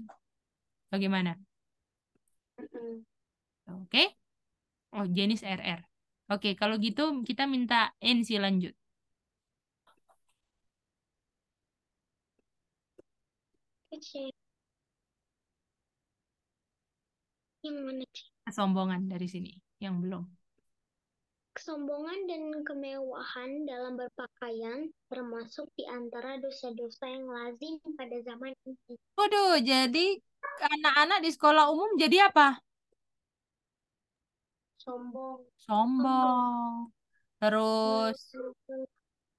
Bagaimana? Mm -mm. Oke. Okay? Oh, jenis RR. Oke, okay, kalau gitu kita minta NC lanjut. Kecil. Yang mana? Kesombongan dari sini, yang belum. Kesombongan dan kemewahan dalam berpakaian termasuk di antara dosa-dosa yang lazim pada zaman ini. Waduh, jadi anak-anak di sekolah umum jadi apa? Sombong. Sombong. Terus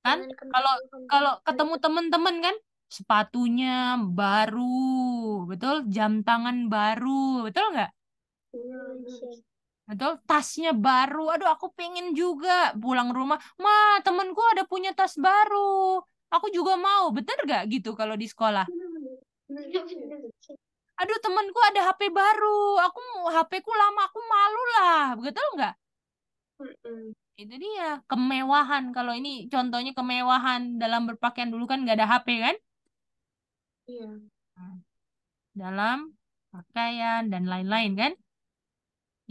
kan kalau kalau ketemu teman-teman kan sepatunya baru, betul? Jam tangan baru, betul nggak? Betul, iya, iya. tasnya baru. Aduh, aku pengen juga pulang rumah. Ma, temenku ada punya tas baru. Aku juga mau. Bener gak gitu kalau di sekolah? Aduh, temenku ada HP baru. Aku HP ku lama, aku malu lah. Betul gak? Itu dia, kemewahan. Kalau ini contohnya kemewahan dalam berpakaian dulu kan gak ada HP kan? Iya. Nah, dalam pakaian dan lain-lain kan?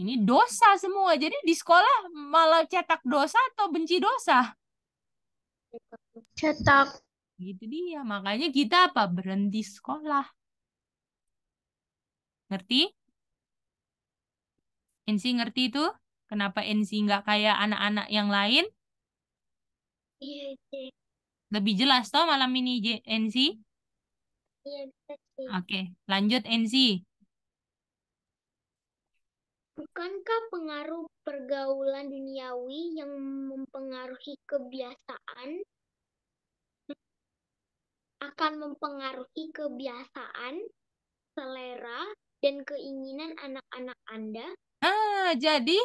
ini dosa semua. Jadi di sekolah malah cetak dosa atau benci dosa? Cetak. Gitu dia. Makanya kita apa? Berhenti sekolah. Ngerti? Ensi ngerti itu? Kenapa Ensi nggak kayak anak-anak yang lain? Iya, iya. Lebih jelas toh malam ini, Ensi? Iya, Oke, lanjut Ensi. Bukankah pengaruh pergaulan duniawi yang mempengaruhi kebiasaan akan mempengaruhi kebiasaan, selera, dan keinginan anak-anak Anda? Ah, jadi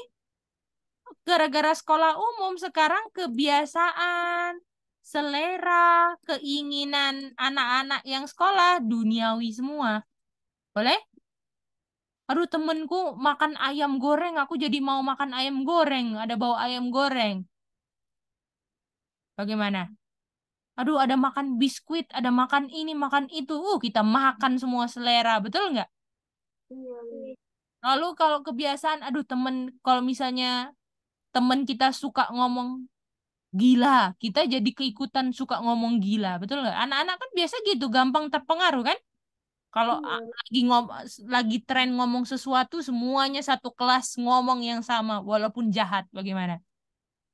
gara-gara sekolah umum sekarang kebiasaan, selera, keinginan anak-anak yang sekolah duniawi semua. Boleh? aduh temenku makan ayam goreng aku jadi mau makan ayam goreng ada bau ayam goreng bagaimana aduh ada makan biskuit ada makan ini makan itu uh kita makan semua selera betul nggak iya, iya. lalu kalau kebiasaan aduh temen kalau misalnya temen kita suka ngomong gila kita jadi keikutan suka ngomong gila betul nggak anak-anak kan biasa gitu gampang terpengaruh kan kalau hmm. lagi ngom lagi tren ngomong sesuatu semuanya satu kelas ngomong yang sama walaupun jahat bagaimana?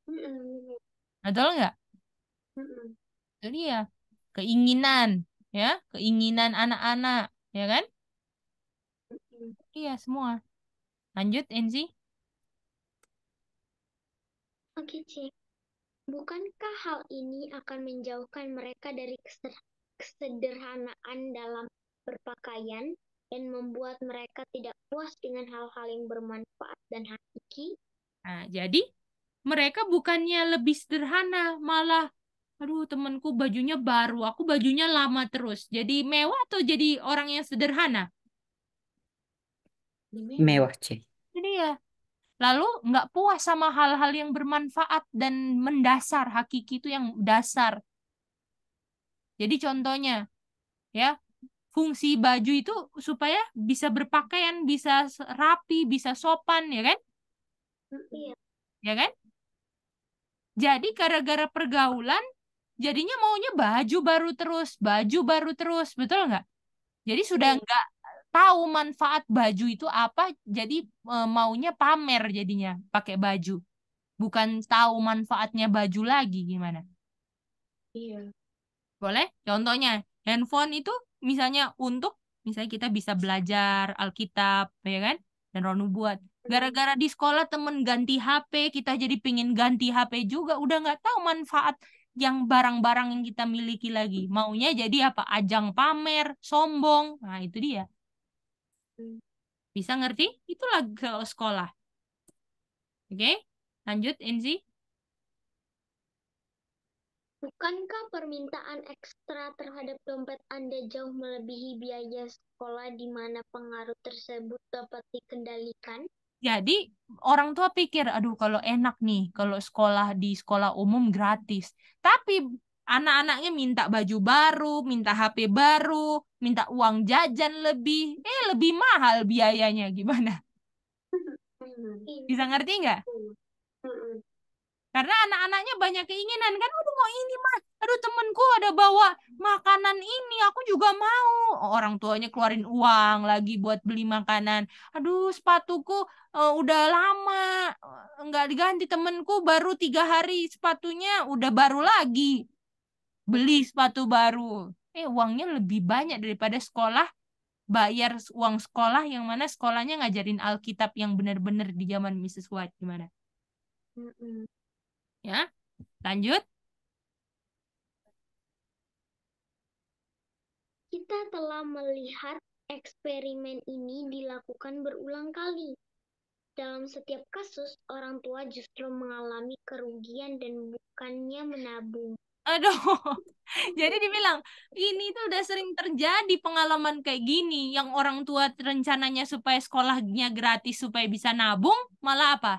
Hmm. Betul nggak? Hmm. Jadi ya keinginan ya keinginan anak-anak ya kan? Hmm. Iya semua. Lanjut Enzi. Oke cik. Bukankah hal ini akan menjauhkan mereka dari kesederhanaan dalam berpakaian, dan membuat mereka tidak puas dengan hal-hal yang bermanfaat dan hakiki. Nah, jadi mereka bukannya lebih sederhana, malah aduh temanku bajunya baru, aku bajunya lama terus. Jadi mewah atau jadi orang yang sederhana? Mewah, C. Jadi ya. Lalu nggak puas sama hal-hal yang bermanfaat dan mendasar, hakiki itu yang dasar. Jadi contohnya, ya fungsi baju itu supaya bisa berpakaian, bisa rapi, bisa sopan, ya kan? Iya. Ya kan? Jadi gara-gara pergaulan, jadinya maunya baju baru terus, baju baru terus, betul nggak? Jadi sudah iya. nggak tahu manfaat baju itu apa, jadi e, maunya pamer jadinya pakai baju, bukan tahu manfaatnya baju lagi gimana? Iya. Boleh? Contohnya, Handphone itu misalnya untuk misalnya kita bisa belajar Alkitab, ya kan? Dan Ronu buat, hmm. Gara-gara di sekolah temen ganti HP, kita jadi pingin ganti HP juga, udah nggak tahu manfaat yang barang-barang yang kita miliki lagi. Maunya jadi apa? Ajang pamer, sombong. Nah, itu dia. Hmm. Bisa ngerti? Itulah ke sekolah. Oke, okay? lanjut Enzi. Bukankah permintaan ekstra terhadap dompet Anda jauh melebihi biaya sekolah di mana pengaruh tersebut dapat dikendalikan? Jadi orang tua pikir, aduh kalau enak nih kalau sekolah di sekolah umum gratis. Tapi anak-anaknya minta baju baru, minta HP baru, minta uang jajan lebih. Eh lebih mahal biayanya gimana? Bisa ngerti nggak? Karena anak-anaknya banyak keinginan kan, aduh mau ini mah, aduh temenku ada bawa makanan ini, aku juga mau. Orang tuanya keluarin uang lagi buat beli makanan. Aduh sepatuku uh, udah lama eh, nggak diganti temenku baru tiga hari sepatunya udah baru lagi beli sepatu baru. Eh uangnya lebih banyak daripada sekolah bayar uang sekolah yang mana sekolahnya ngajarin Alkitab yang benar-benar di zaman Mrs. White gimana? Mm -mm. Ya, lanjut. Kita telah melihat eksperimen ini dilakukan berulang kali. Dalam setiap kasus, orang tua justru mengalami kerugian dan bukannya menabung. Aduh, jadi dibilang ini tuh udah sering terjadi pengalaman kayak gini. Yang orang tua rencananya supaya sekolahnya gratis supaya bisa nabung, malah apa?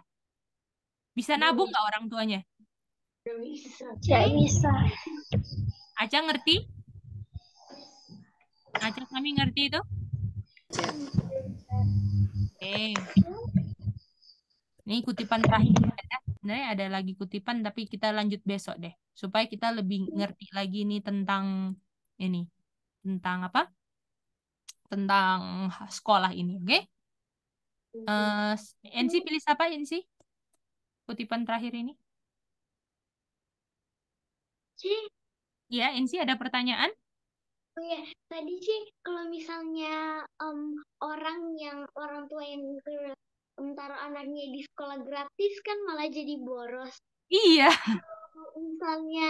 Bisa iya. nabung nggak orang tuanya? Gak bisa. bisa. Aja ngerti? Aja kami ngerti itu? Oke. Ini kutipan terakhir Sebenarnya ada lagi kutipan tapi kita lanjut besok deh. Supaya kita lebih ngerti lagi nih tentang ini. Tentang apa? Tentang sekolah ini, oke? Okay? Uh, eh, NC pilih siapa NC? Kutipan terakhir ini? Si, Ya, Insi ada pertanyaan? Oh ya, tadi sih kalau misalnya um, orang yang orang tua yang taruh anaknya di sekolah gratis kan malah jadi boros. Iya. Kalau misalnya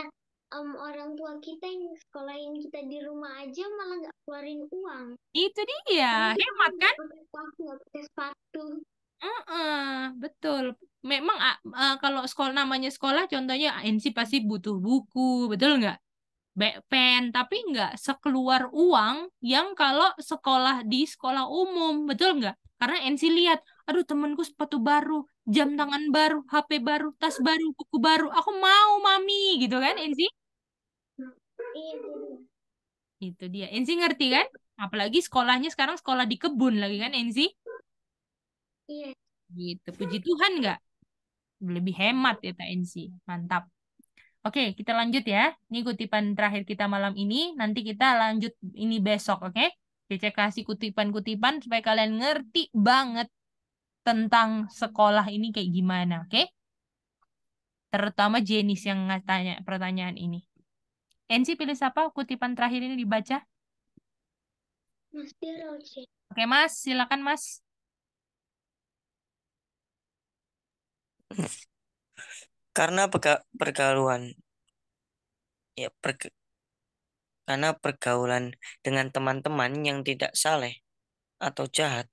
um, orang tua kita yang sekolahin kita di rumah aja malah nggak keluarin uang. Itu dia, hemat kan? Pakai sepatu. Heeh, betul. Memang ah, eh, kalau sekolah namanya sekolah, contohnya ANC ah, pasti butuh buku, betul nggak? Backpen, tapi nggak sekeluar uang yang kalau sekolah di sekolah umum, betul nggak? Karena NC lihat, aduh temanku sepatu baru, jam tangan baru, HP baru, tas baru, buku baru, aku mau mami, gitu kan NC? Itu dia, NC ngerti kan? Apalagi sekolahnya sekarang sekolah di kebun lagi kan NC? Iya. Gitu. Puji Tuhan nggak? Lebih hemat ya TNC. Mantap. Oke, kita lanjut ya. Ini kutipan terakhir kita malam ini. Nanti kita lanjut ini besok, oke? Okay? Cece kasih kutipan-kutipan supaya kalian ngerti banget tentang sekolah ini kayak gimana, oke? Okay? Terutama jenis yang tanya pertanyaan ini. Ensi pilih siapa? Kutipan terakhir ini dibaca? Mas Oke Oke, Mas. Silakan, Mas. karena perga pergaulan ya per karena pergaulan dengan teman-teman yang tidak saleh atau jahat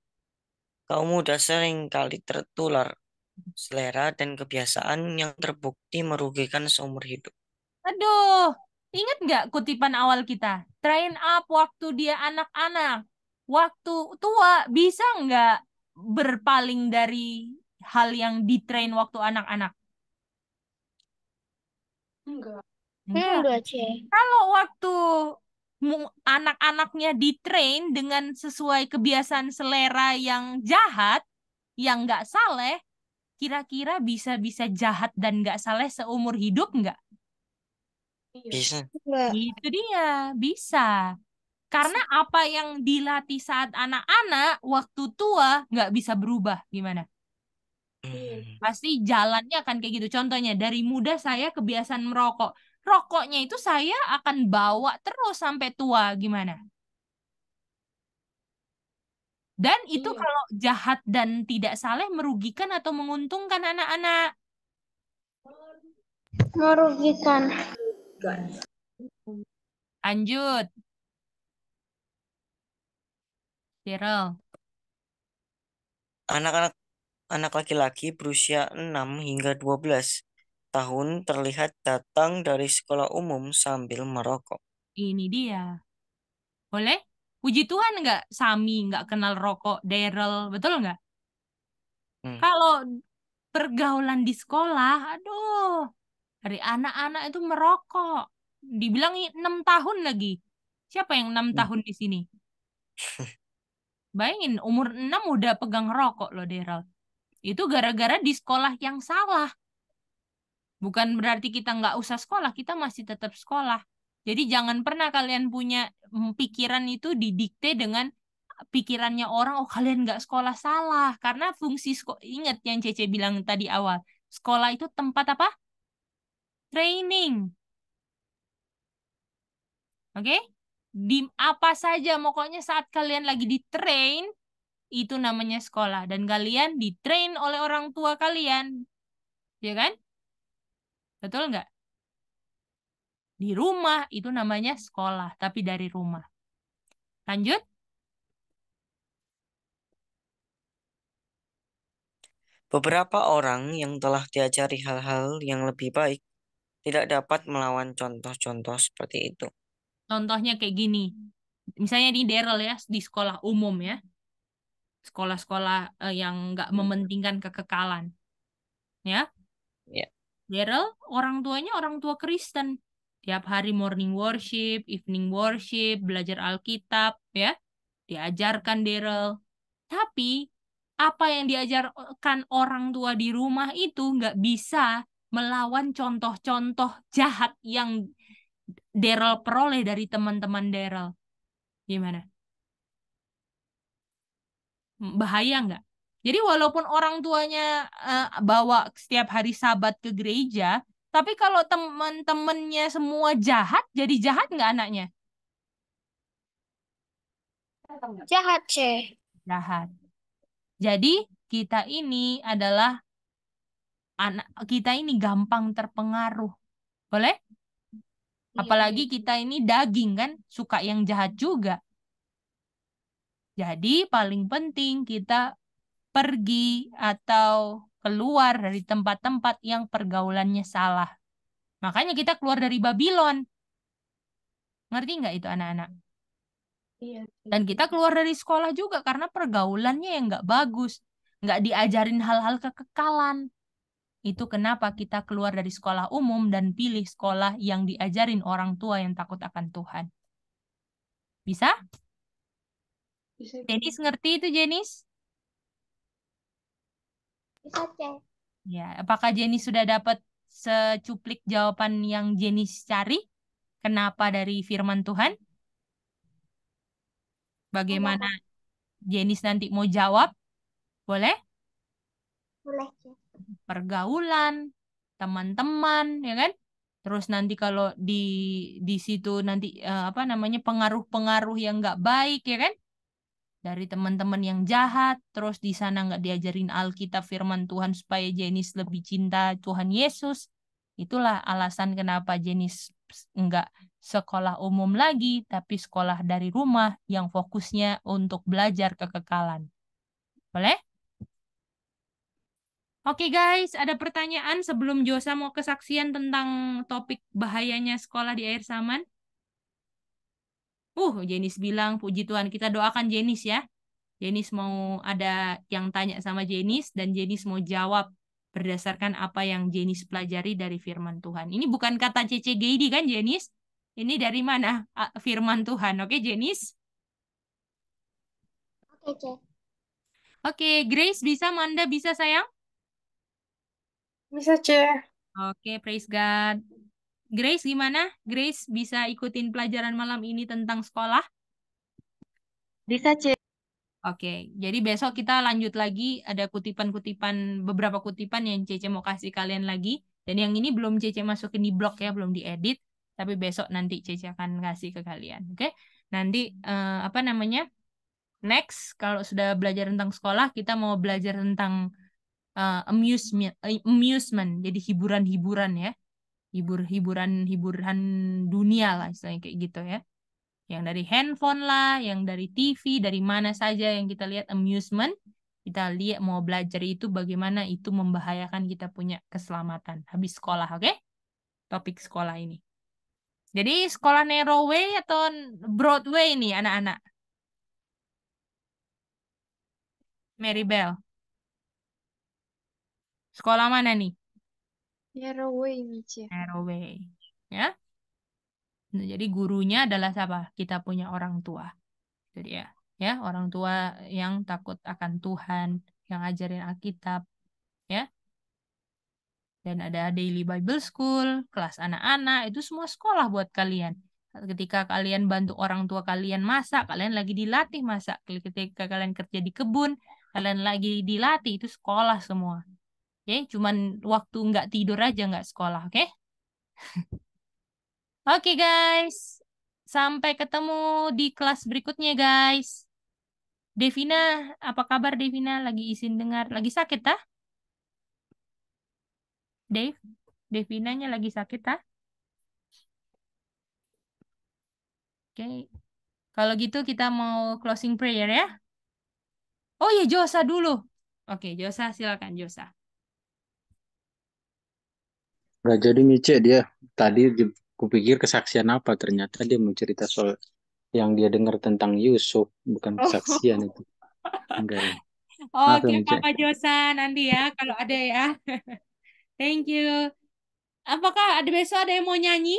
kaum muda sering kali tertular selera dan kebiasaan yang terbukti merugikan seumur hidup aduh ingat nggak kutipan awal kita train up waktu dia anak-anak waktu tua bisa nggak berpaling dari hal yang ditrain waktu anak-anak? Enggak. Enggak. Enggak, Kalau waktu anak-anaknya ditrain dengan sesuai kebiasaan selera yang jahat, yang nggak saleh, kira-kira bisa-bisa jahat dan nggak saleh seumur hidup nggak? Iya. Bisa. Itu dia, bisa. Karena apa yang dilatih saat anak-anak, waktu tua nggak bisa berubah. Gimana? Hmm. Pasti jalannya akan kayak gitu. Contohnya dari muda saya kebiasaan merokok. Rokoknya itu saya akan bawa terus sampai tua gimana? Dan itu iya. kalau jahat dan tidak saleh merugikan atau menguntungkan anak-anak. Merugikan. Lanjut. Viral. Anak-anak anak laki-laki berusia 6 hingga 12 tahun terlihat datang dari sekolah umum sambil merokok. Ini dia. Boleh? Puji Tuhan nggak Sami nggak kenal rokok Daryl, betul nggak? Hmm. Kalau pergaulan di sekolah, aduh, dari anak-anak itu merokok. Dibilang 6 tahun lagi. Siapa yang 6 hmm. tahun di sini? Bayangin umur 6 udah pegang rokok loh Daryl itu gara-gara di sekolah yang salah. Bukan berarti kita nggak usah sekolah, kita masih tetap sekolah. Jadi jangan pernah kalian punya mm, pikiran itu didikte dengan pikirannya orang, oh kalian nggak sekolah salah. Karena fungsi sekolah, ingat yang Cece bilang tadi awal, sekolah itu tempat apa? Training. Oke? Okay? Di apa saja, pokoknya saat kalian lagi di train, itu namanya sekolah dan kalian ditrain oleh orang tua kalian ya kan betul nggak di rumah itu namanya sekolah tapi dari rumah lanjut Beberapa orang yang telah diajari hal-hal yang lebih baik tidak dapat melawan contoh-contoh seperti itu. Contohnya kayak gini. Misalnya di Daryl ya, di sekolah umum ya sekolah-sekolah uh, yang nggak hmm. mementingkan kekekalan. Ya? Yeah. Ya. Daryl, orang tuanya orang tua Kristen. Tiap hari morning worship, evening worship, belajar Alkitab, ya. Diajarkan Daryl. Tapi apa yang diajarkan orang tua di rumah itu nggak bisa melawan contoh-contoh jahat yang Daryl peroleh dari teman-teman Daryl. Gimana? bahaya nggak? Jadi walaupun orang tuanya uh, bawa setiap hari sabat ke gereja, tapi kalau teman-temannya semua jahat, jadi jahat nggak anaknya? Jahat, C. Jahat. Jadi kita ini adalah anak kita ini gampang terpengaruh. Boleh? Iya, Apalagi iya. kita ini daging kan, suka yang jahat juga. Jadi paling penting kita pergi atau keluar dari tempat-tempat yang pergaulannya salah. Makanya kita keluar dari Babylon. Ngerti nggak itu anak-anak? Iya. Dan kita keluar dari sekolah juga karena pergaulannya yang nggak bagus. Nggak diajarin hal-hal kekekalan. Itu kenapa kita keluar dari sekolah umum dan pilih sekolah yang diajarin orang tua yang takut akan Tuhan. Bisa? Bisa. Jenis ngerti itu Jenis? Bisa cek. Ya, apakah Jenis sudah dapat secuplik jawaban yang Jenis cari? Kenapa dari firman Tuhan? Bagaimana Jenis nanti mau jawab? Boleh? Boleh. Pergaulan, teman-teman, ya kan? Terus nanti kalau di di situ nanti eh, apa namanya pengaruh-pengaruh yang nggak baik ya kan? dari teman-teman yang jahat, terus di sana nggak diajarin Alkitab firman Tuhan supaya Jenis lebih cinta Tuhan Yesus. Itulah alasan kenapa Jenis nggak sekolah umum lagi, tapi sekolah dari rumah yang fokusnya untuk belajar kekekalan. Boleh? Oke okay guys, ada pertanyaan sebelum Josa mau kesaksian tentang topik bahayanya sekolah di air saman? Uh, Jenis bilang, puji Tuhan, kita doakan Jenis ya. Jenis mau ada yang tanya sama Jenis, dan Jenis mau jawab berdasarkan apa yang Jenis pelajari dari firman Tuhan. Ini bukan kata CCGD kan, Jenis? Ini dari mana firman Tuhan? Oke, Jenis? Oke, Oke, okay, Grace bisa, Manda bisa, sayang? Bisa, Ce. Oke, okay, praise God. Grace gimana? Grace bisa ikutin pelajaran malam ini tentang sekolah? Bisa, C. Oke, jadi besok kita lanjut lagi ada kutipan-kutipan beberapa kutipan yang Cece mau kasih kalian lagi. Dan yang ini belum Cece masukin di blog ya, belum diedit, tapi besok nanti Cece akan kasih ke kalian. Oke. Nanti uh, apa namanya? Next, kalau sudah belajar tentang sekolah, kita mau belajar tentang uh, amusement, amusement, jadi hiburan-hiburan ya hibur hiburan hiburan dunia lah istilahnya kayak gitu ya yang dari handphone lah yang dari TV dari mana saja yang kita lihat amusement kita lihat mau belajar itu bagaimana itu membahayakan kita punya keselamatan habis sekolah oke okay? topik sekolah ini jadi sekolah way atau Broadway ini anak-anak Mary Bell sekolah mana nih Haraway Michi. Haraway. Ya. Nah, jadi gurunya adalah siapa? Kita punya orang tua. Jadi ya, Ya, orang tua yang takut akan Tuhan, yang ajarin Alkitab. Ya. Dan ada daily Bible school, kelas anak-anak, itu semua sekolah buat kalian. Ketika kalian bantu orang tua kalian masak, kalian lagi dilatih masak. Ketika kalian kerja di kebun, kalian lagi dilatih, itu sekolah semua. Oke, okay? cuman waktu nggak tidur aja nggak sekolah, oke? Okay? oke okay, guys, sampai ketemu di kelas berikutnya guys. Devina, apa kabar Devina? Lagi izin dengar, lagi sakit ah? Dev, Devinanya lagi sakit ah? Oke, okay. kalau gitu kita mau closing prayer ya. Oh iya, Josa dulu. Oke, Josa silakan Josa. Nggak jadi Mice dia tadi kupikir kesaksian apa ternyata dia mau cerita soal yang dia dengar tentang Yusuf bukan oh. kesaksian itu. Enggak. Oh, ya, oke, Mice. Papa Josa nanti ya kalau ada ya. Thank you. Apakah ada besok ada yang mau nyanyi?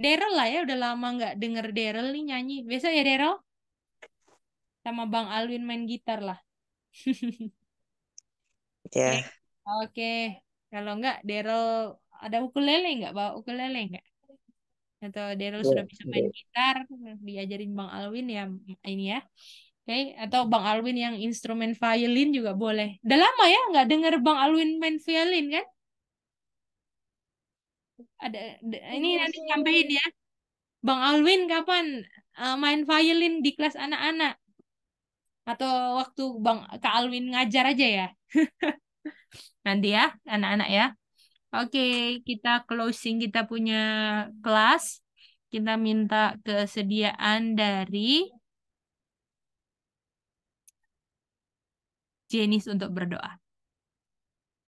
Daryl lah ya, udah lama nggak denger Daryl nih nyanyi. Besok ya Daryl? Sama Bang Alwin main gitar lah. Ya. Yeah. Oke. Okay. Kalau enggak Daryl ada ukulele enggak? Bawa ukulele enggak? Atau Daryl ya, sudah bisa main gitar, diajarin Bang Alwin ya ini ya. Oke, okay. atau Bang Alwin yang instrumen violin juga boleh. Udah lama ya nggak dengar Bang Alwin main violin kan? Ada ini iya nanti sampaikan ya. Bang Alwin kapan eh, main violin di kelas anak-anak? atau waktu Bang Kak Alwin ngajar aja ya. Nanti ya, anak-anak ya. Oke, kita closing kita punya kelas. Kita minta kesediaan dari jenis untuk berdoa.